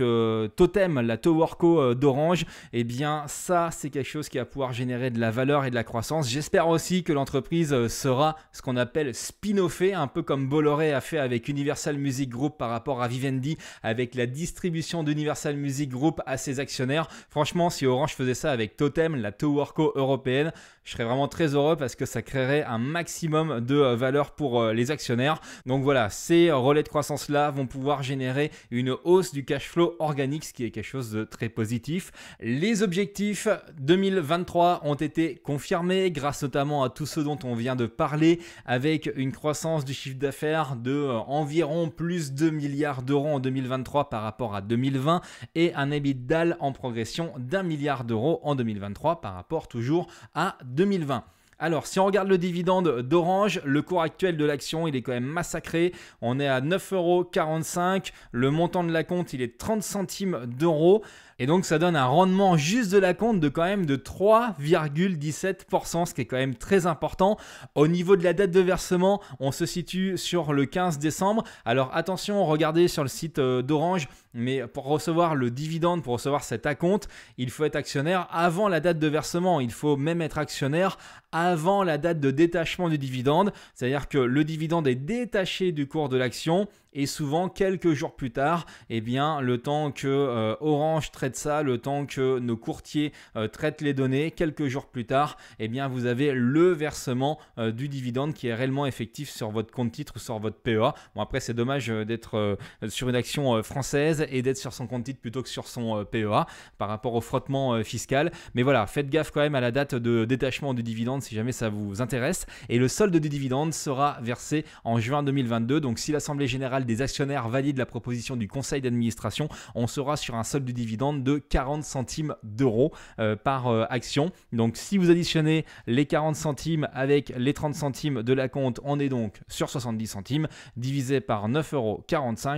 Totem, la Towerco d'Orange, et eh bien ça c'est quelque chose qui va pouvoir générer de la valeur et de la croissance. J'espère aussi que l'entreprise sera ce qu'on appelle spin-offée, un peu comme Bolloré a fait avec Universal Music Group par rapport à Vivendi avec la distribution d'Universal Music Group à ses actionnaires. Franchement, si Orange faisait ça avec Totem, la Towerco européenne, je serais vraiment très heureux parce que ça créerait un maximum de euh, valeur pour euh, les actionnaires. Donc voilà, ces relais de croissance là vont pouvoir générer une hausse du cash flow organique, ce qui est quelque chose de très positif. Les objectifs 2023 ont été confirmés grâce notamment à tout ce dont on vient de parler avec une croissance du chiffre d'affaires de euh, environ plus 2 milliards d'euros en 2023 par rapport à 2020 et un EBITDA en progression d'un milliard d'euros en 2023 par rapport toujours à 2020. 2020. Alors, si on regarde le dividende d'Orange, le cours actuel de l'action, il est quand même massacré. On est à 9,45€. Le montant de la compte, il est 30 centimes d'euros. Et donc ça donne un rendement juste de la compte de quand même de 3,17%, ce qui est quand même très important. Au niveau de la date de versement, on se situe sur le 15 décembre. Alors attention, regardez sur le site euh, d'Orange, mais pour recevoir le dividende, pour recevoir cet acompte, il faut être actionnaire avant la date de versement. Il faut même être actionnaire avant la date de détachement du dividende, c'est-à-dire que le dividende est détaché du cours de l'action. Et souvent, quelques jours plus tard, et eh bien, le temps que euh, Orange traite ça, le temps que nos courtiers euh, traitent les données, quelques jours plus tard, et eh bien, vous avez le versement euh, du dividende qui est réellement effectif sur votre compte titre ou sur votre PEA. Bon, après, c'est dommage d'être sur une action française et d'être sur son compte titre plutôt que sur son PEA par rapport au frottement fiscal. Mais voilà, faites gaffe quand même à la date de détachement du dividende si jamais ça vous intéresse. Et le solde du dividende sera versé en juin 2022. Donc, si l'Assemblée générale des actionnaires valide la proposition du conseil d'administration, on sera sur un solde de dividende de 40 centimes d'euros euh, par euh, action. Donc si vous additionnez les 40 centimes avec les 30 centimes de la compte, on est donc sur 70 centimes divisé par 9,45 euros,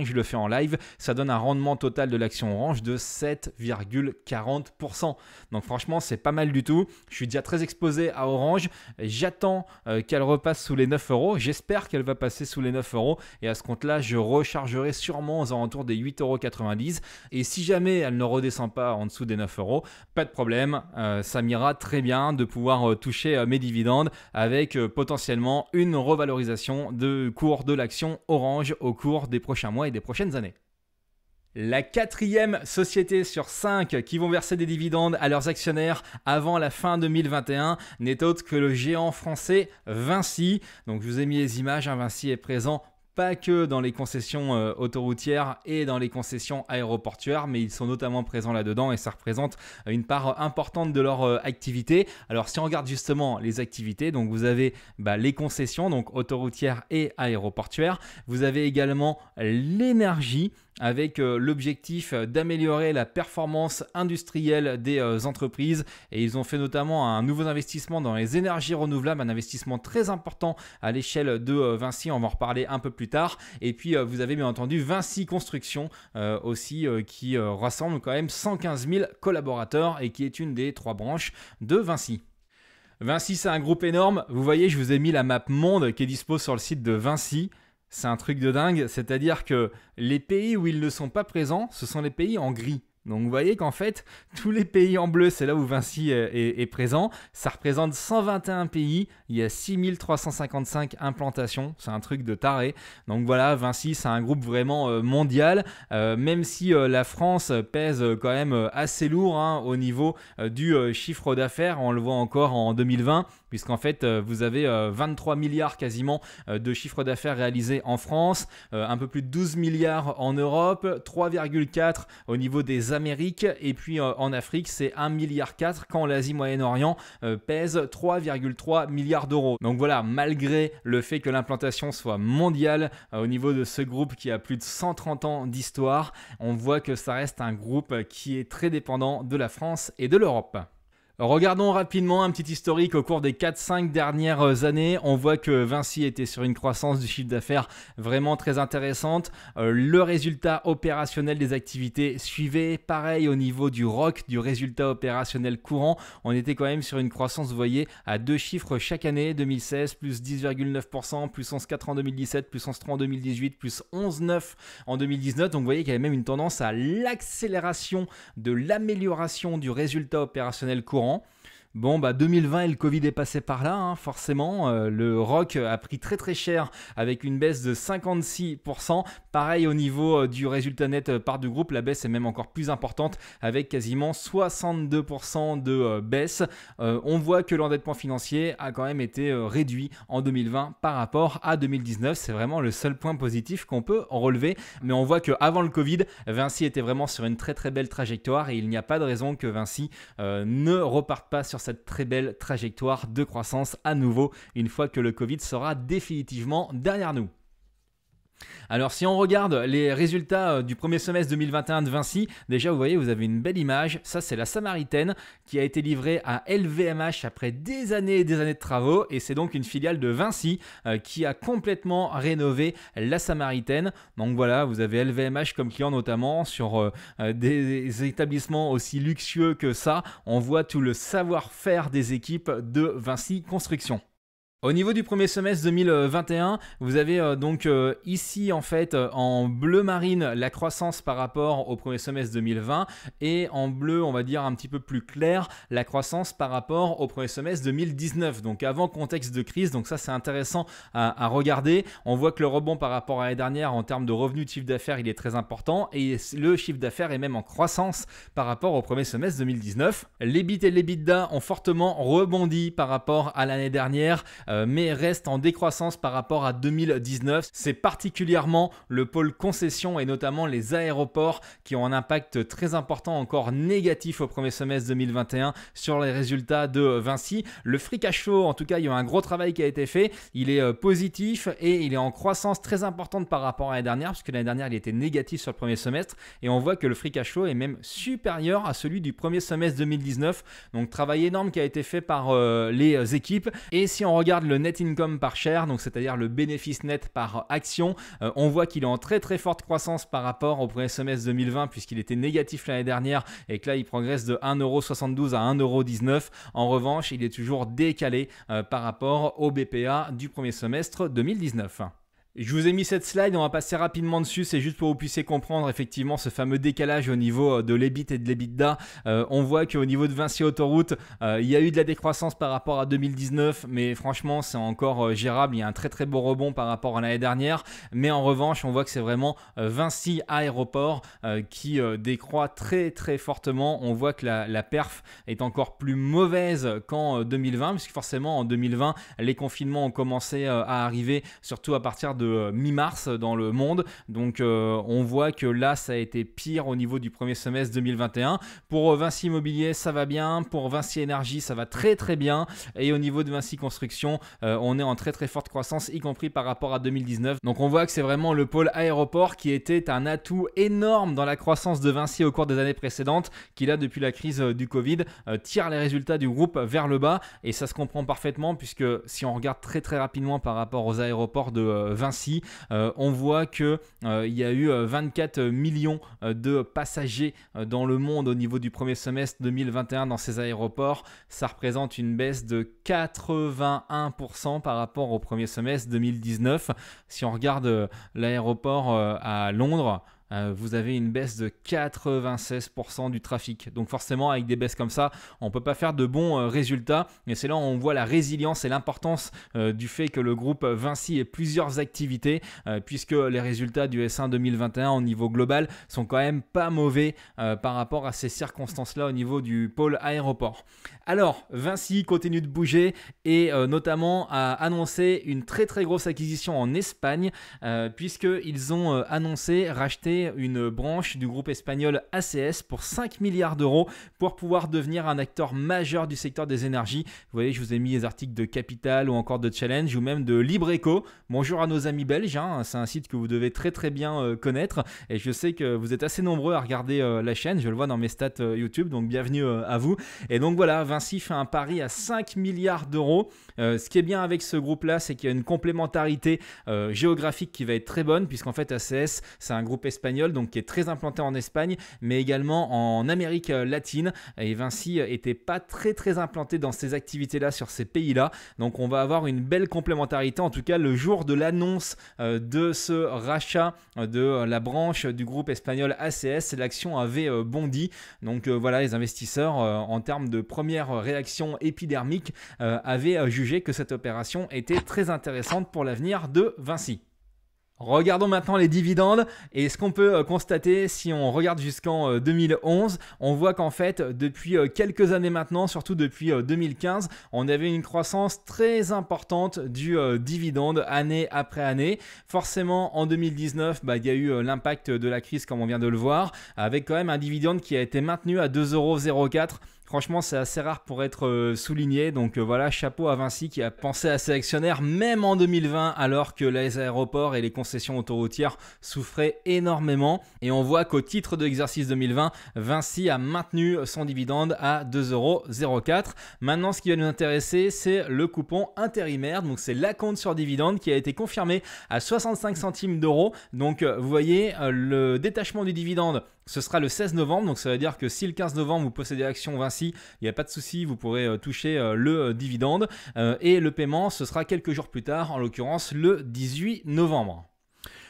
Je le fais en live, ça donne un rendement total de l'action Orange de 7,40%. Donc franchement, c'est pas mal du tout. Je suis déjà très exposé à Orange. J'attends euh, qu'elle repasse sous les 9 euros. J'espère qu'elle va passer sous les 9 euros. Et à ce compte-là, je rechargerai sûrement aux alentours des 8,90€. Et si jamais elle ne redescend pas en dessous des euros pas de problème, euh, ça m'ira très bien de pouvoir euh, toucher euh, mes dividendes avec potentiellement une revalorisation de cours de l'action Orange au cours des prochains mois et des prochaines années. La quatrième société sur cinq qui vont verser des dividendes à leurs actionnaires avant la fin 2021 n'est autre que le géant français Vinci. Donc je vous ai mis les images, hein, Vinci est présent pas que dans les concessions euh, autoroutières et dans les concessions aéroportuaires, mais ils sont notamment présents là-dedans et ça représente euh, une part euh, importante de leur activité. Alors si on regarde justement les activités, donc vous avez bah, les concessions, donc autoroutières et aéroportuaires, vous avez également l'énergie, avec euh, l'objectif euh, d'améliorer la performance industrielle des euh, entreprises. Et ils ont fait notamment un nouveau investissement dans les énergies renouvelables, un investissement très important à l'échelle de Vinci. On va en reparler un peu plus tard. Et puis vous avez bien entendu Vinci Construction aussi qui rassemble quand même 115 000 collaborateurs et qui est une des trois branches de Vinci. Vinci, c'est un groupe énorme. Vous voyez, je vous ai mis la map monde qui est dispo sur le site de Vinci. C'est un truc de dingue, c'est-à-dire que les pays où ils ne sont pas présents, ce sont les pays en gris. Donc vous voyez qu'en fait, tous les pays en bleu, c'est là où Vinci est, présent, ça représente 121 pays il y a 6355 implantations. C'est un truc de taré. Donc voilà, Vinci, c'est un groupe vraiment euh, mondial. Euh, même si euh, la France pèse quand même assez lourd hein, au niveau du chiffre d'affaires, on le voit encore en 2020, puisqu'en fait, vous avez 23 milliards quasiment de chiffre d'affaires réalisés en France, un peu plus de 12 milliards en Europe, 3,4 au niveau des Amériques, et puis en Afrique, c'est 1,4 milliard quand l'Asie Moyen-Orient pèse 3,3 milliards d'euros. Donc voilà, malgré le fait que l'implantation soit mondiale euh, au niveau de ce groupe qui a plus de 130 ans d'histoire, on voit que ça reste un groupe qui est très dépendant de la France et de l'Europe. Regardons rapidement un petit historique au cours des 4-5 dernières années. On voit que Vinci était sur une croissance du chiffre d'affaires vraiment très intéressante. Euh, le résultat opérationnel des activités suivait. Pareil au niveau du ROC, du résultat opérationnel courant. On était quand même sur une croissance, vous voyez, à deux chiffres chaque année. 2016, plus 10,9%, plus 11,4 en 2017, plus 11,3 en 2018, plus 11,9 en 2019. Donc vous voyez qu'il y avait même une tendance à l'accélération de l'amélioration du résultat opérationnel courant 어? Bon, bah 2020 et le Covid est passé par là, hein, forcément. Euh, le ROC a pris très très cher avec une baisse de 56%. Pareil au niveau euh, du résultat net euh, par du groupe, la baisse est même encore plus importante avec quasiment 62% de baisse. on voit que l'endettement financier a quand même été réduit en 2020 par rapport à 2019. C'est vraiment le seul point positif qu'on peut en relever. Mais on voit qu'avant le Covid, Vinci était vraiment sur une très très belle trajectoire et il n'y a pas de raison que Vinci ne reparte pas sur cette très belle trajectoire de croissance à nouveau une fois que le Covid sera définitivement derrière nous. Alors si on regarde les résultats euh, du premier semestre 2021 de Vinci, déjà vous voyez vous avez une belle image, ça c'est la Samaritaine qui a été livrée à LVMH après des années et des années de travaux et c'est donc une filiale de Vinci euh, qui a complètement rénové la Samaritaine. Donc voilà, vous avez LVMH comme client notamment sur euh, des établissements aussi luxueux que ça, on voit tout le savoir-faire des équipes de Vinci Construction. Au niveau du premier semestre 2021, vous avez euh, donc euh, ici en fait euh, en bleu marine la croissance par rapport au premier semestre 2020 et en bleu on va dire un petit peu plus clair la croissance par rapport au premier semestre 2019. Donc avant contexte de crise, donc ça c'est intéressant à, regarder. On voit que le rebond par rapport à l'année dernière en termes de revenus de chiffre d'affaires il est très important et le chiffre d'affaires est même en croissance par rapport au premier semestre 2019. Les bits et les ont fortement rebondi par rapport à l'année dernière. Euh, mais reste en décroissance par rapport à 2019. C'est particulièrement le pôle concession et notamment les aéroports qui ont un impact très important encore négatif au premier semestre 2021 sur les résultats de Vinci. Le free cash flow, en tout cas, il y a un gros travail qui a été fait. Il est euh, positif et il est en croissance très importante par rapport à l'année dernière, puisque l'année dernière, il était négatif sur le premier semestre. Et on voit que le free cash flow est même supérieur à celui du premier semestre 2019. Donc, travail énorme qui a été fait par euh, les équipes. Et si on regarde le net income par share, donc c'est-à-dire le bénéfice net par action, euh, on voit qu'il est en très très forte croissance par rapport au premier semestre 2020 puisqu'il était négatif l'année dernière et que là il progresse de 1,72€ à 1,19€. En revanche, il est toujours décalé euh, par rapport au BPA du premier semestre 2019. Je vous ai mis cette slide, on va passer rapidement dessus, c'est juste pour que vous puissiez comprendre effectivement ce fameux décalage au niveau euh, de l'EBIT et de l'EBITDA. Euh, on voit qu'au niveau de Vinci Autoroute, euh, il y a eu de la décroissance par rapport à 2019, mais franchement c'est encore gérable, il y a un très très beau rebond par rapport à l'année dernière, mais en revanche on voit que c'est vraiment Vinci Aéroport qui décroît très très fortement, on voit que la perf est encore plus mauvaise qu'en 2020, puisque forcément en 2020 les confinements ont commencé à arriver, surtout à partir de euh, mi-mars dans le monde. Donc euh, on voit que là, ça a été pire au niveau du premier semestre 2021. Pour euh, Vinci Immobilier, ça va bien. Pour Vinci Énergie, ça va très très bien. Et au niveau de Vinci Construction, on est en très très forte croissance, y compris par rapport à 2019. Donc on voit que c'est vraiment le pôle aéroport qui était un atout énorme dans la croissance de Vinci au cours des années précédentes, qui là depuis la crise du Covid tire les résultats du groupe vers le bas et ça se comprend parfaitement puisque si on regarde très très rapidement par rapport aux aéroports de Vinci euh, on voit qu'il euh, y a eu 24 euh, millions de passagers dans le monde au niveau du premier semestre 2021 dans ces aéroports. Ça représente une baisse de 81% par rapport au premier semestre 2019. Si on regarde l'aéroport à Londres, euh, vous avez une baisse de 96% du trafic. Donc forcément, avec des baisses comme ça, on ne peut pas faire de bons euh, résultats. mais c'est là où on voit la résilience et l'importance euh, du fait que le groupe Vinci ait plusieurs activités, puisque les résultats du S1 2021 au niveau global sont quand même pas mauvais par rapport à ces circonstances-là au niveau du pôle aéroport. Alors, Vinci continue de bouger et notamment a annoncé une très très grosse acquisition en Espagne, puisqu'ils ont annoncé racheter une branche du groupe espagnol ACS pour 5 milliards d'euros pour pouvoir devenir un acteur majeur du secteur des énergies. Vous voyez, je vous ai mis les articles de Capital ou encore de Challenge ou même de Libreco. Bonjour à nos amis belges, hein. c'est un site que vous devez très très bien euh, connaître et je sais que vous êtes assez nombreux à regarder euh, la chaîne, je le vois dans mes stats euh, YouTube, donc bienvenue à vous. Et donc voilà, Vinci fait un pari à 5 milliards d'euros. ce qui est bien avec ce groupe-là, c'est qu'il y a une complémentarité géographique qui va être très bonne puisqu'en fait ACS, c'est un groupe espagnol donc qui est très implanté en Espagne, mais également en Amérique euh, latine. Et Vinci euh, était pas très très implanté dans ces activités-là sur ces pays-là. Donc on va avoir une belle complémentarité. En tout cas, le jour de l'annonce euh, de ce rachat de la branche du groupe espagnol ACS, l'action avait bondi. Donc voilà, les investisseurs, en termes de première réaction épidermique, avaient jugé que cette opération était très intéressante pour l'avenir de Vinci. Regardons maintenant les dividendes et ce qu'on peut euh, constater si on regarde jusqu'en 2011, euh, on voit qu'en fait depuis euh, quelques années maintenant, surtout depuis 2015, on avait une croissance très importante du dividende année après année. Forcément en 2019, bah, il y a eu l'impact de la crise comme on vient de le voir, avec quand même un dividende qui a été maintenu à 2,04€ Franchement, c'est assez rare pour être euh, souligné. Donc euh, voilà, chapeau à Vinci qui a pensé à ses actionnaires même en 2020 alors que les aéroports et les concessions autoroutières souffraient énormément. Et on voit qu'au titre de l'exercice 2020, Vinci a maintenu son dividende à 2,04€. Maintenant, ce qui va nous intéresser, c'est le coupon intérimaire. Donc c'est la compte sur dividende qui a été confirmé à 65 centimes d'euros. Donc euh, vous voyez, le détachement du dividende ce sera le 16 novembre, donc ça veut dire que si le 15 novembre vous possédez Action Vinci, il n'y a pas de souci, vous pourrez euh, toucher euh, le euh, dividende. et le paiement, ce sera quelques jours plus tard, en l'occurrence le 18 novembre.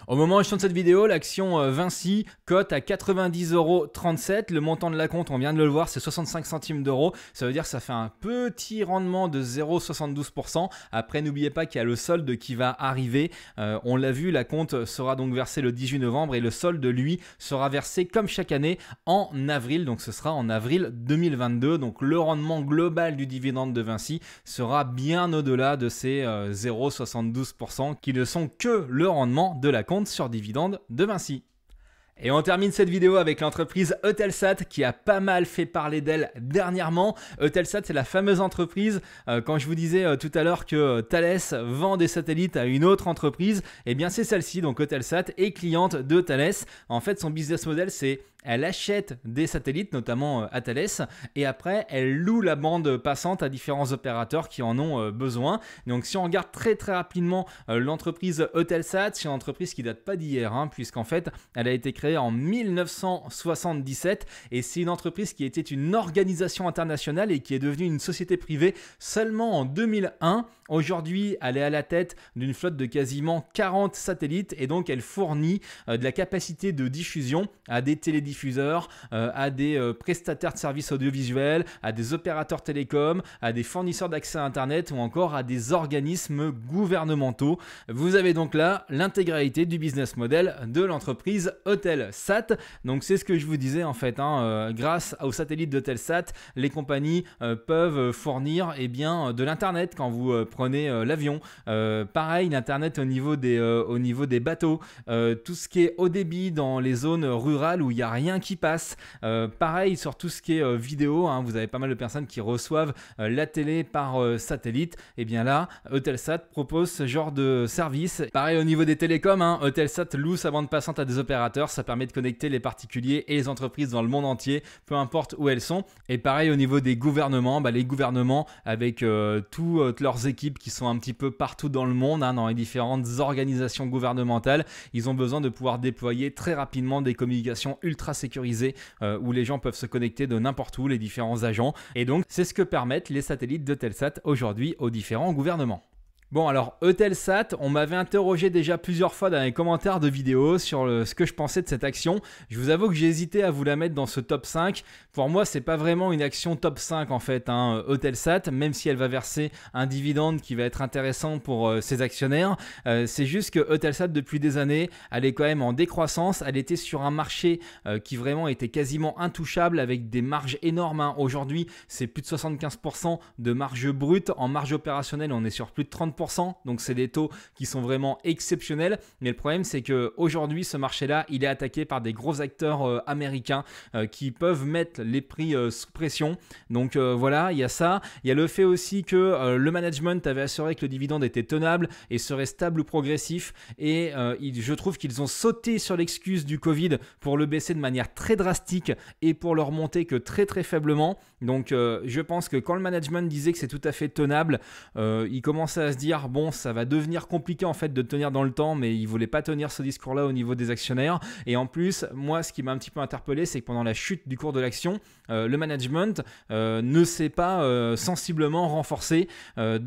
Au moment où je tourne cette vidéo, l'action euh, Vinci cote à 90,37€. Le montant de la compte, on vient de le voir, c'est 65 centimes d'euros. Ça veut dire que ça fait un petit rendement de 0,72%. Après, n'oubliez pas qu'il y a le solde qui va arriver. Euh, on l'a vu, la compte sera donc versée le 18 novembre et le solde, lui, sera versé comme chaque année en avril. Donc ce sera en avril 2022. Donc le rendement global du dividende de Vinci sera bien au-delà de ces 0,72% euh, qui ne sont que le rendement de la compte sur dividende de Vinci. Et on termine cette vidéo avec l'entreprise Eutelsat qui a pas mal fait parler d'elle dernièrement. Eutelsat, c'est la fameuse entreprise, euh, quand je vous disais euh, tout à l'heure que euh, Thales vend des satellites à une autre entreprise, eh bien c'est celle-ci, donc Eutelsat, est cliente de Thales. En fait, son business model, c'est elle achète des satellites, notamment euh, Thales, et après elle loue la bande passante à différents opérateurs qui en ont euh, besoin. Donc si on regarde très très rapidement euh, l'entreprise Eutelsat, c'est une entreprise qui date pas d'hier, hein, puisqu'en fait elle a été créée en 1977 et c'est une entreprise qui était une organisation internationale et qui est devenue une société privée seulement en 2001. Aujourd'hui, elle est à la tête d'une flotte de quasiment 40 satellites et donc elle fournit de la capacité de diffusion à des télédiffusions euh, à des euh, prestataires de services audiovisuels, à des opérateurs télécoms, à des fournisseurs d'accès à Internet ou encore à des organismes gouvernementaux. Vous avez donc là l'intégralité du business model de l'entreprise Hotelsat. Donc c'est ce que je vous disais en fait. Hein, euh, grâce aux satellites d'Hotelsat, les compagnies peuvent fournir eh bien, de l'Internet quand vous prenez l'avion. pareil, l'Internet au niveau des, au niveau des bateaux. tout ce qui est haut débit dans les zones rurales où il n'y a rien qui passe. Euh, pareil sur tout ce qui est euh, vidéo, hein, vous avez pas mal de personnes qui reçoivent euh, la télé par satellite. Et eh bien là, Eutelsat propose ce genre de service. Pareil au niveau des télécoms, hein, Eutelsat loue sa bande passante à des opérateurs. Ça permet de connecter les particuliers et les entreprises dans le monde entier, peu importe où elles sont. Et pareil au niveau des gouvernements, bah, les gouvernements avec toutes leurs équipes qui sont un petit peu partout dans le monde, hein, dans les différentes organisations gouvernementales, ils ont besoin de pouvoir déployer très rapidement des communications ultra sécurisé euh, où les gens peuvent se connecter de n'importe où, les différents agents. Et donc, c'est ce que permettent les satellites de Telsat aujourd'hui aux différents gouvernements. Bon alors HotelSat, on m'avait interrogé déjà plusieurs fois dans les commentaires de vidéos sur ce que je pensais de cette action. Je vous avoue que j'ai hésité à vous la mettre dans ce top 5. Pour moi, c'est pas vraiment une action top 5 en fait, hein, même si elle va verser un dividende qui va être intéressant pour euh, ses actionnaires. Euh, c'est juste que Sat depuis des années, elle est quand même en décroissance. Elle était sur un marché euh, qui vraiment était quasiment intouchable avec des marges énormes. Hein. Aujourd'hui, c'est plus de 75% de marge brute. En marge opérationnelle, on est sur plus de 30% donc c'est des taux qui sont vraiment exceptionnels. Mais le problème, c'est que aujourd'hui, ce marché-là, il est attaqué par des gros acteurs euh, américains euh, qui peuvent mettre les prix euh, sous pression. Donc voilà, il y a ça. Il y a le fait aussi que le management avait assuré que le dividende était tenable et serait stable ou progressif. Et je trouve qu'ils ont sauté sur l'excuse du Covid pour le baisser de manière très drastique et pour le remonter que très très faiblement. Donc je pense que quand le management disait que c'est tout à fait tenable, il commençait à se dire bon, ça va devenir compliqué en fait de tenir dans le temps, mais il voulait pas tenir ce discours-là au niveau des actionnaires. Et en plus, moi, ce qui m'a un petit peu interpellé, c'est que pendant la chute du cours de l'action, euh, le management euh, ne s'est pas euh, sensiblement renforcé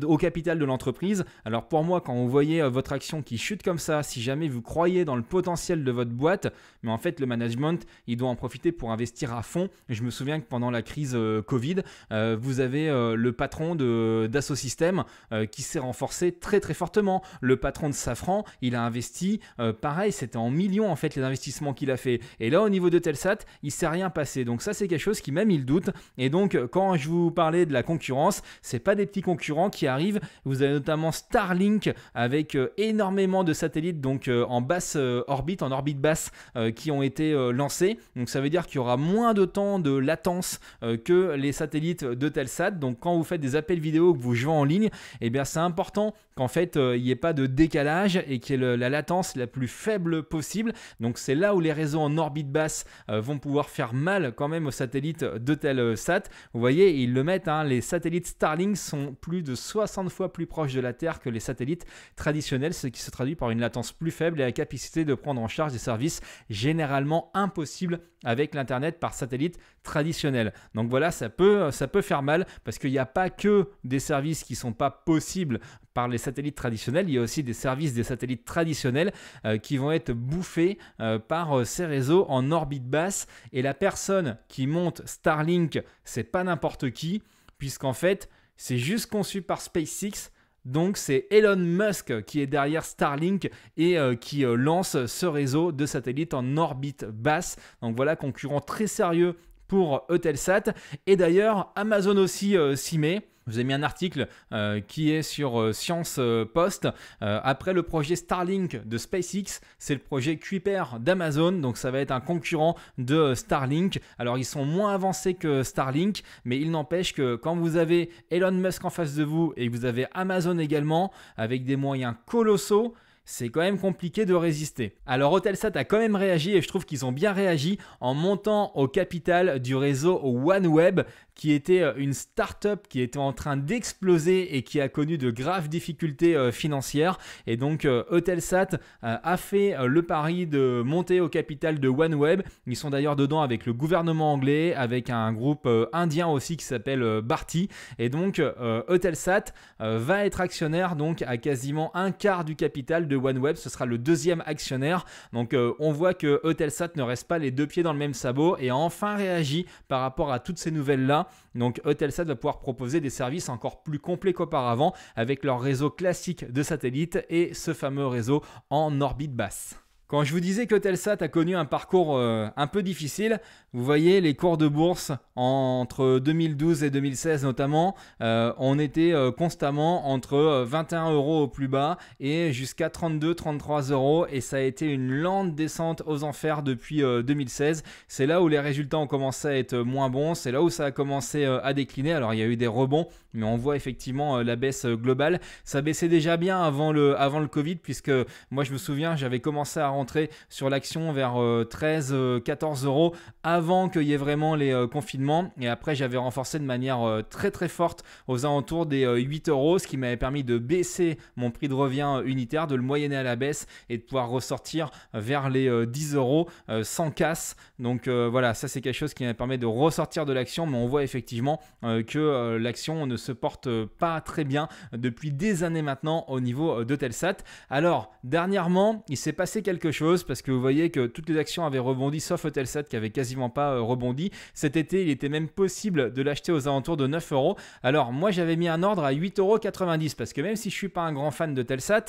au capital de l'entreprise. Alors pour moi, quand vous voyez votre action qui chute comme ça, si jamais vous croyez dans le potentiel de votre boîte, mais en fait, le management, il doit en profiter pour investir à fond. Je me souviens que pendant la crise Covid, vous avez le patron de d'Asso System qui s'est renforcé très très fortement. Le patron de Safran, il a investi, euh, pareil, c'était en millions en fait les investissements qu'il a fait. Et là, au niveau de Telsat, il s'est rien passé. Donc ça, c'est quelque chose qui même il doute. Et donc, quand je vous parlais de la concurrence, c'est pas des petits concurrents qui arrivent. Vous avez notamment Starlink avec euh, énormément de satellites donc euh, en basse orbite, en orbite basse, qui ont été lancés. Donc ça veut dire qu'il y aura moins de temps de latence que les satellites de Telsat. Donc quand vous faites des appels vidéo que vous jouez en ligne, et eh bien c'est important qu'en fait euh, il n'y ait pas de décalage et qu'il y ait la latence la plus faible possible. Donc c'est là où les réseaux en orbite basse euh, vont pouvoir faire mal quand même aux satellites de tel euh, sat. Vous voyez, ils le mettent, hein, les satellites Starlink sont plus de 60 fois plus proches de la Terre que les satellites traditionnels, ce qui se traduit par une latence plus faible et la capacité de prendre en charge des services généralement impossibles avec l'Internet par satellite traditionnel Donc voilà, ça peut, ça peut faire mal parce qu'il n'y a pas que des services qui ne sont pas possibles par les satellites traditionnels, il y a aussi des services des satellites traditionnels euh, qui vont être bouffés euh, par euh, ces réseaux en orbite basse. Et la personne qui monte Starlink, c'est pas n'importe qui, puisqu'en fait, c'est juste conçu par SpaceX. Donc c'est Elon Musk qui est derrière Starlink et qui lance ce réseau de satellites en orbite basse. Donc voilà, concurrent très sérieux pour euh, Eutelsat. Et d'ailleurs, Amazon aussi euh, s'y met. Je vous ai mis un article euh, qui est sur Science Post. après le projet Starlink de SpaceX, c'est le projet Kuiper d'Amazon, donc ça va être un concurrent de Starlink. Alors ils sont moins avancés que Starlink, mais il n'empêche que quand vous avez Elon Musk en face de vous et que vous avez Amazon également, avec des moyens colossaux, c'est quand même compliqué de résister. Alors Hotelsat a quand même réagi et je trouve qu'ils ont bien réagi en montant au capital du réseau OneWeb qui était euh, une start-up qui était en train d'exploser et qui a connu de graves difficultés euh, financières. Et donc euh, Hotelsat a fait le pari de monter au capital de OneWeb. Ils sont d'ailleurs dedans avec le gouvernement anglais, avec un groupe indien aussi qui s'appelle Bharti. Et donc Hotelsat va être actionnaire donc à quasiment un quart du capital de OneWeb, ce sera le deuxième actionnaire. Donc euh, on voit que Hotelsat ne reste pas les deux pieds dans le même sabot et a enfin réagi par rapport à toutes ces nouvelles-là. Donc Hotelsat va pouvoir proposer des services encore plus complets qu'auparavant avec leur réseau classique de satellites et ce fameux réseau en orbite basse. Quand je vous disais que Telsat a connu un parcours euh, un peu difficile, vous voyez les cours de bourse entre 2012 et 2016 notamment, euh, on était euh, constamment entre 21 euros au plus bas et jusqu'à 32-33 euros et ça a été une lente descente aux enfers depuis 2016. C'est là où les résultats ont commencé à être moins bons, c'est là où ça a commencé à décliner. Alors il y a eu des rebonds, mais on voit effectivement euh, la baisse euh, globale. Ça baissait déjà bien avant le, avant le Covid, puisque moi je me souviens, j'avais commencé à rentrer sur l'action vers 13, euh, 14 euros avant qu'il y ait vraiment les confinements. Et après, j'avais renforcé de manière très très forte aux alentours des 8 euros, ce qui m'avait permis de baisser mon prix de revient unitaire, de le moyenner à la baisse et de pouvoir ressortir vers les 10 euros sans casse. Donc voilà, ça c'est quelque chose qui m'a permis de ressortir de l'action, mais on voit effectivement que l'action ne se porte euh, pas très bien depuis des années maintenant au niveau euh, de Telsat. Alors, dernièrement, il s'est passé quelque chose parce que vous voyez que toutes les actions avaient rebondi sauf Telsat qui avait quasiment pas euh, rebondi. Cet été, il était même possible de l'acheter aux alentours de 9 euros. Alors, moi, j'avais mis un ordre à 8,90 euros parce que même si je suis pas un grand fan de Telsat,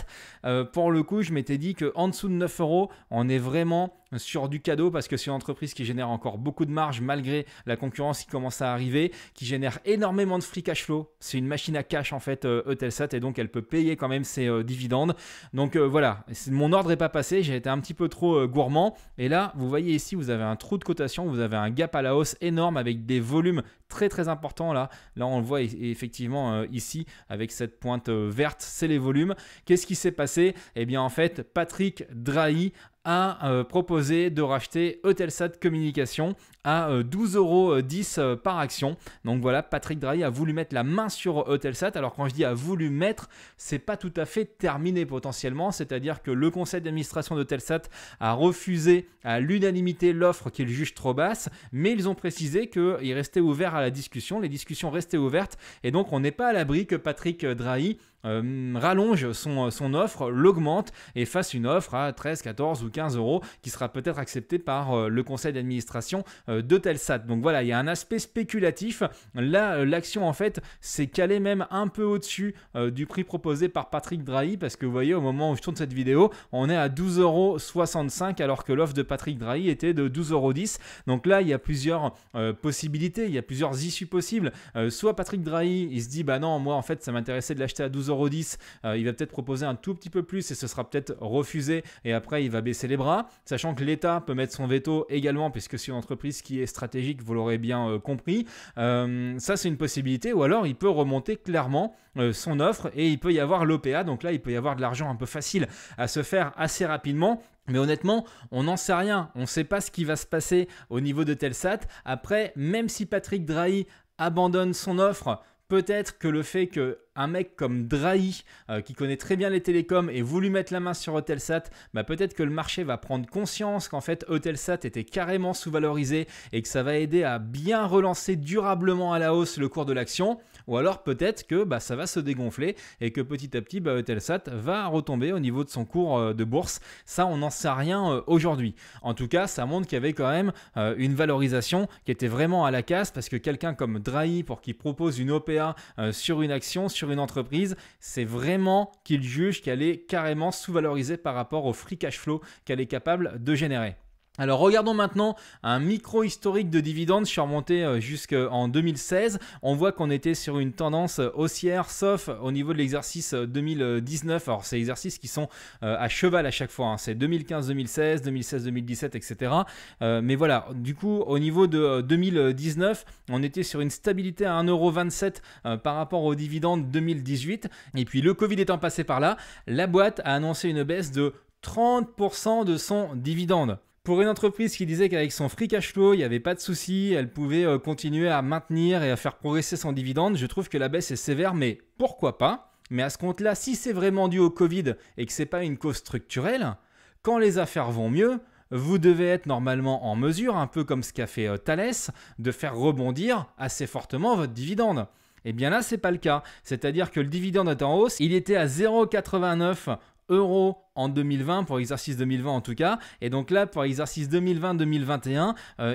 pour le coup, je m'étais dit que en dessous de 9 euros, on est vraiment sur du cadeau parce que c'est une entreprise qui génère encore beaucoup de marge malgré la concurrence qui commence à arriver, qui génère énormément de free cash flow. C'est une machine à cash en fait, euh, et donc elle peut payer quand même ses euh, dividendes. Donc euh, voilà, mon ordre n'est pas passé, j'ai été un petit peu trop gourmand. Et là, vous voyez ici, vous avez un trou de cotation, vous avez un gap à la hausse énorme avec des volumes très très importants là. Là, on le voit effectivement ici avec cette pointe verte, c'est les volumes. Qu'est-ce qui s'est passé Eh bien en fait, Patrick Drahi a euh, proposé de racheter Eutelsat Communication à 12,10€ euh, euh, par action. Donc voilà, Patrick Drahi a voulu mettre la main sur Eutelsat. Alors quand je dis a voulu mettre, c'est pas tout à fait terminé potentiellement, c'est-à-dire que le conseil d'administration d'Eutelsat a refusé à l'unanimité l'offre qu'il juge trop basse, mais ils ont précisé qu'il restait ouvert à la discussion, les discussions restaient ouvertes, et donc on n'est pas à l'abri que Patrick Drahi euh, rallonge euh, son, offre, l'augmente et fasse une offre à 13, 14 ou 15 euros qui sera peut-être acceptée par euh, le conseil d'administration de Telsat. Donc voilà, il y a un aspect spéculatif. Là, l'action en fait s'est calée même un peu au-dessus du prix proposé par Patrick Drahi parce que vous voyez, au moment où je tourne cette vidéo, on est à 12,65 euros alors que l'offre de Patrick Drahi était de 12,10 Donc là, il y a plusieurs possibilités, il y a plusieurs issues possibles. soit Patrick Drahi, il se dit, bah non, moi en fait, ça m'intéressait de l'acheter à 12 10, euh, il va peut-être proposer un tout petit peu plus et ce sera peut-être refusé et après il va baisser les bras, sachant que l'État peut mettre son veto également puisque c'est une entreprise qui est stratégique, vous l'aurez bien euh, compris. Euh, ça c'est une possibilité ou alors il peut remonter clairement son offre et il peut y avoir l'OPA, donc là il peut y avoir de l'argent un peu facile à se faire assez rapidement. Mais honnêtement, on n'en sait rien, on ne sait pas ce qui va se passer au niveau de Telsat. Après, même si Patrick Drahi abandonne son offre, peut-être que le fait que un mec comme Drahi, euh, qui connaît très bien les télécoms, et voulu mettre la main sur HotelSat, bah peut-être que le marché va prendre conscience qu'en fait HotelSat était carrément sous-valorisé et que ça va aider à bien relancer durablement à la hausse le cours de l'action. Ou alors peut-être que bah, ça va se dégonfler et que petit à petit, bah, HotelSat va retomber au niveau de son cours euh, de bourse. Ça, on n'en sait rien euh, aujourd'hui. En tout cas, ça montre qu'il y avait quand même une valorisation qui était vraiment à la casse parce que quelqu'un comme Drahi, pour qu'il propose une OPA sur une action, sur une entreprise, c'est vraiment qu'il juge qu'elle est carrément sous-valorisée par rapport au free cash flow qu'elle est capable de générer. Alors regardons maintenant un micro historique de dividendes. Je jusqu'en 2016. On voit qu'on était sur une tendance euh, haussière, sauf au niveau de l'exercice 2019. Euh, Alors c'est exercices qui sont euh, à cheval à chaque fois. Hein. C'est 2015-2016, 2016-2017, etc. Mais voilà, du coup au niveau de 2019, on était sur une stabilité à 1,27€ par rapport aux dividendes 2018. Et puis le Covid étant passé par là, la boîte a annoncé une baisse de 30% de son dividende. Pour une entreprise qui disait qu'avec son free cash flow, il n'y avait pas de souci, elle pouvait euh, continuer à maintenir et à faire progresser son dividende, je trouve que la baisse est sévère, mais pourquoi pas Mais à ce compte-là, si c'est vraiment dû au Covid et que ce n'est pas une cause structurelle, quand les affaires vont mieux, vous devez être normalement en mesure, un peu comme ce qu'a fait euh, Thales, de faire rebondir assez fortement votre dividende. Et eh bien là, c'est pas le cas. C'est-à-dire que le dividende est en hausse. Il était à 0,89 euros en 2020, pour exercice 2020 en tout cas. Et donc là, pour exercice 2020-2021,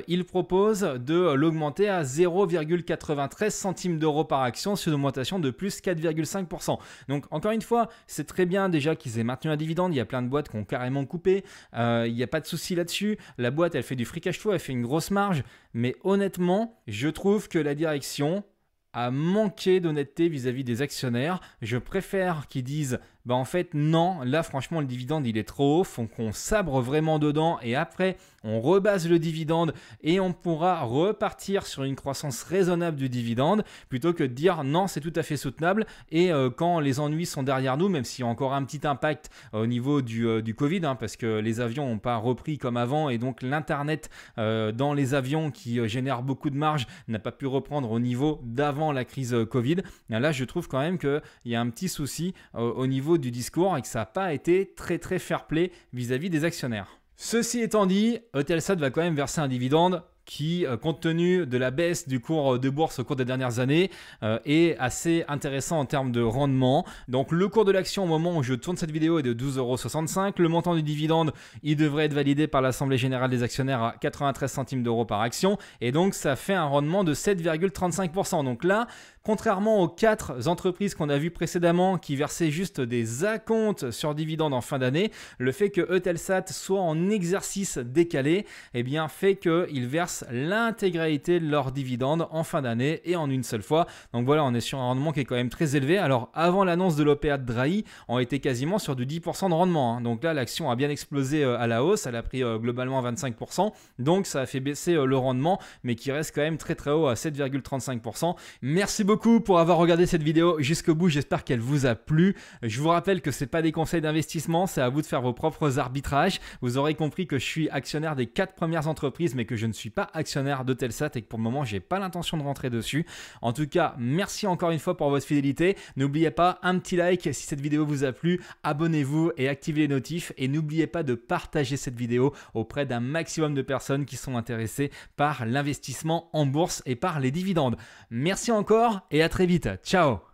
ils proposent de l'augmenter à 0,93 centimes d'euros par action, sur une augmentation de plus 4,5%. Donc encore une fois, c'est très bien déjà qu'ils aient maintenu un dividende. Il y a plein de boîtes qui ont carrément coupé. Euh, il n'y a pas de souci là-dessus. La boîte, elle fait du free cash flow, elle fait une grosse marge. Mais honnêtement, je trouve que la direction a manqué d'honnêteté vis-à-vis des actionnaires. Je préfère qu'ils disent bah en fait non, là franchement le dividende il est trop haut, faut qu'on sabre vraiment dedans et après on rebase le dividende et on pourra repartir sur une croissance raisonnable du dividende plutôt que de dire non c'est tout à fait soutenable et euh, quand les ennuis sont derrière nous, même s'il y a encore un petit impact euh, au niveau du, euh, du Covid hein, parce que les avions n'ont pas repris comme avant et donc l'internet dans les avions qui génère beaucoup de marge n'a pas pu reprendre au niveau d'avant la crise Covid. Là je trouve quand même qu'il y a un petit souci au niveau du discours et que ça n'a pas été très très fair play vis-à-vis des actionnaires. Ceci étant dit, Hotelsat va quand même verser un dividende qui, euh, compte tenu de la baisse du cours de bourse au cours des dernières années, euh, est assez intéressant en termes de rendement. Donc le cours de l'action au moment où je tourne cette vidéo est de 12,65€. Le montant du dividende, il devrait être validé par l'Assemblée générale des actionnaires à 93 centimes d'euros par action. Et donc ça fait un rendement de 7,35%. Donc là, contrairement aux quatre entreprises qu'on a vues précédemment qui versaient juste des acomptes sur dividende en fin d'année, le fait que Eutelsat soit en exercice décalé, eh bien fait qu'il verse l'intégralité de leurs dividendes en fin d'année et en une seule fois. Donc voilà, on est sur un rendement qui est quand même très élevé. Alors avant l'annonce de l'OPA de Drahi, on était quasiment sur du 10% de rendement. Hein. Donc là, l'action a bien explosé euh, à la hausse, elle a pris euh, globalement 25%. Donc ça a fait baisser euh, le rendement, mais qui reste quand même très très haut à 7,35%. Merci beaucoup pour avoir regardé cette vidéo jusqu'au bout. J'espère qu'elle vous a plu. Je vous rappelle que c'est pas des conseils d'investissement, c'est à vous de faire vos propres arbitrages. Vous aurez compris que je suis actionnaire des quatre premières entreprises, mais que je ne suis pas actionnaire de Telsat et que pour le moment, j'ai pas l'intention de rentrer dessus. En tout cas, merci encore une fois pour votre fidélité. N'oubliez pas un petit like si cette vidéo vous a plu, abonnez-vous et activez les notifs et n'oubliez pas de partager cette vidéo auprès d'un maximum de personnes qui sont intéressées par l'investissement en bourse et par les dividendes. Merci encore et à très vite. Ciao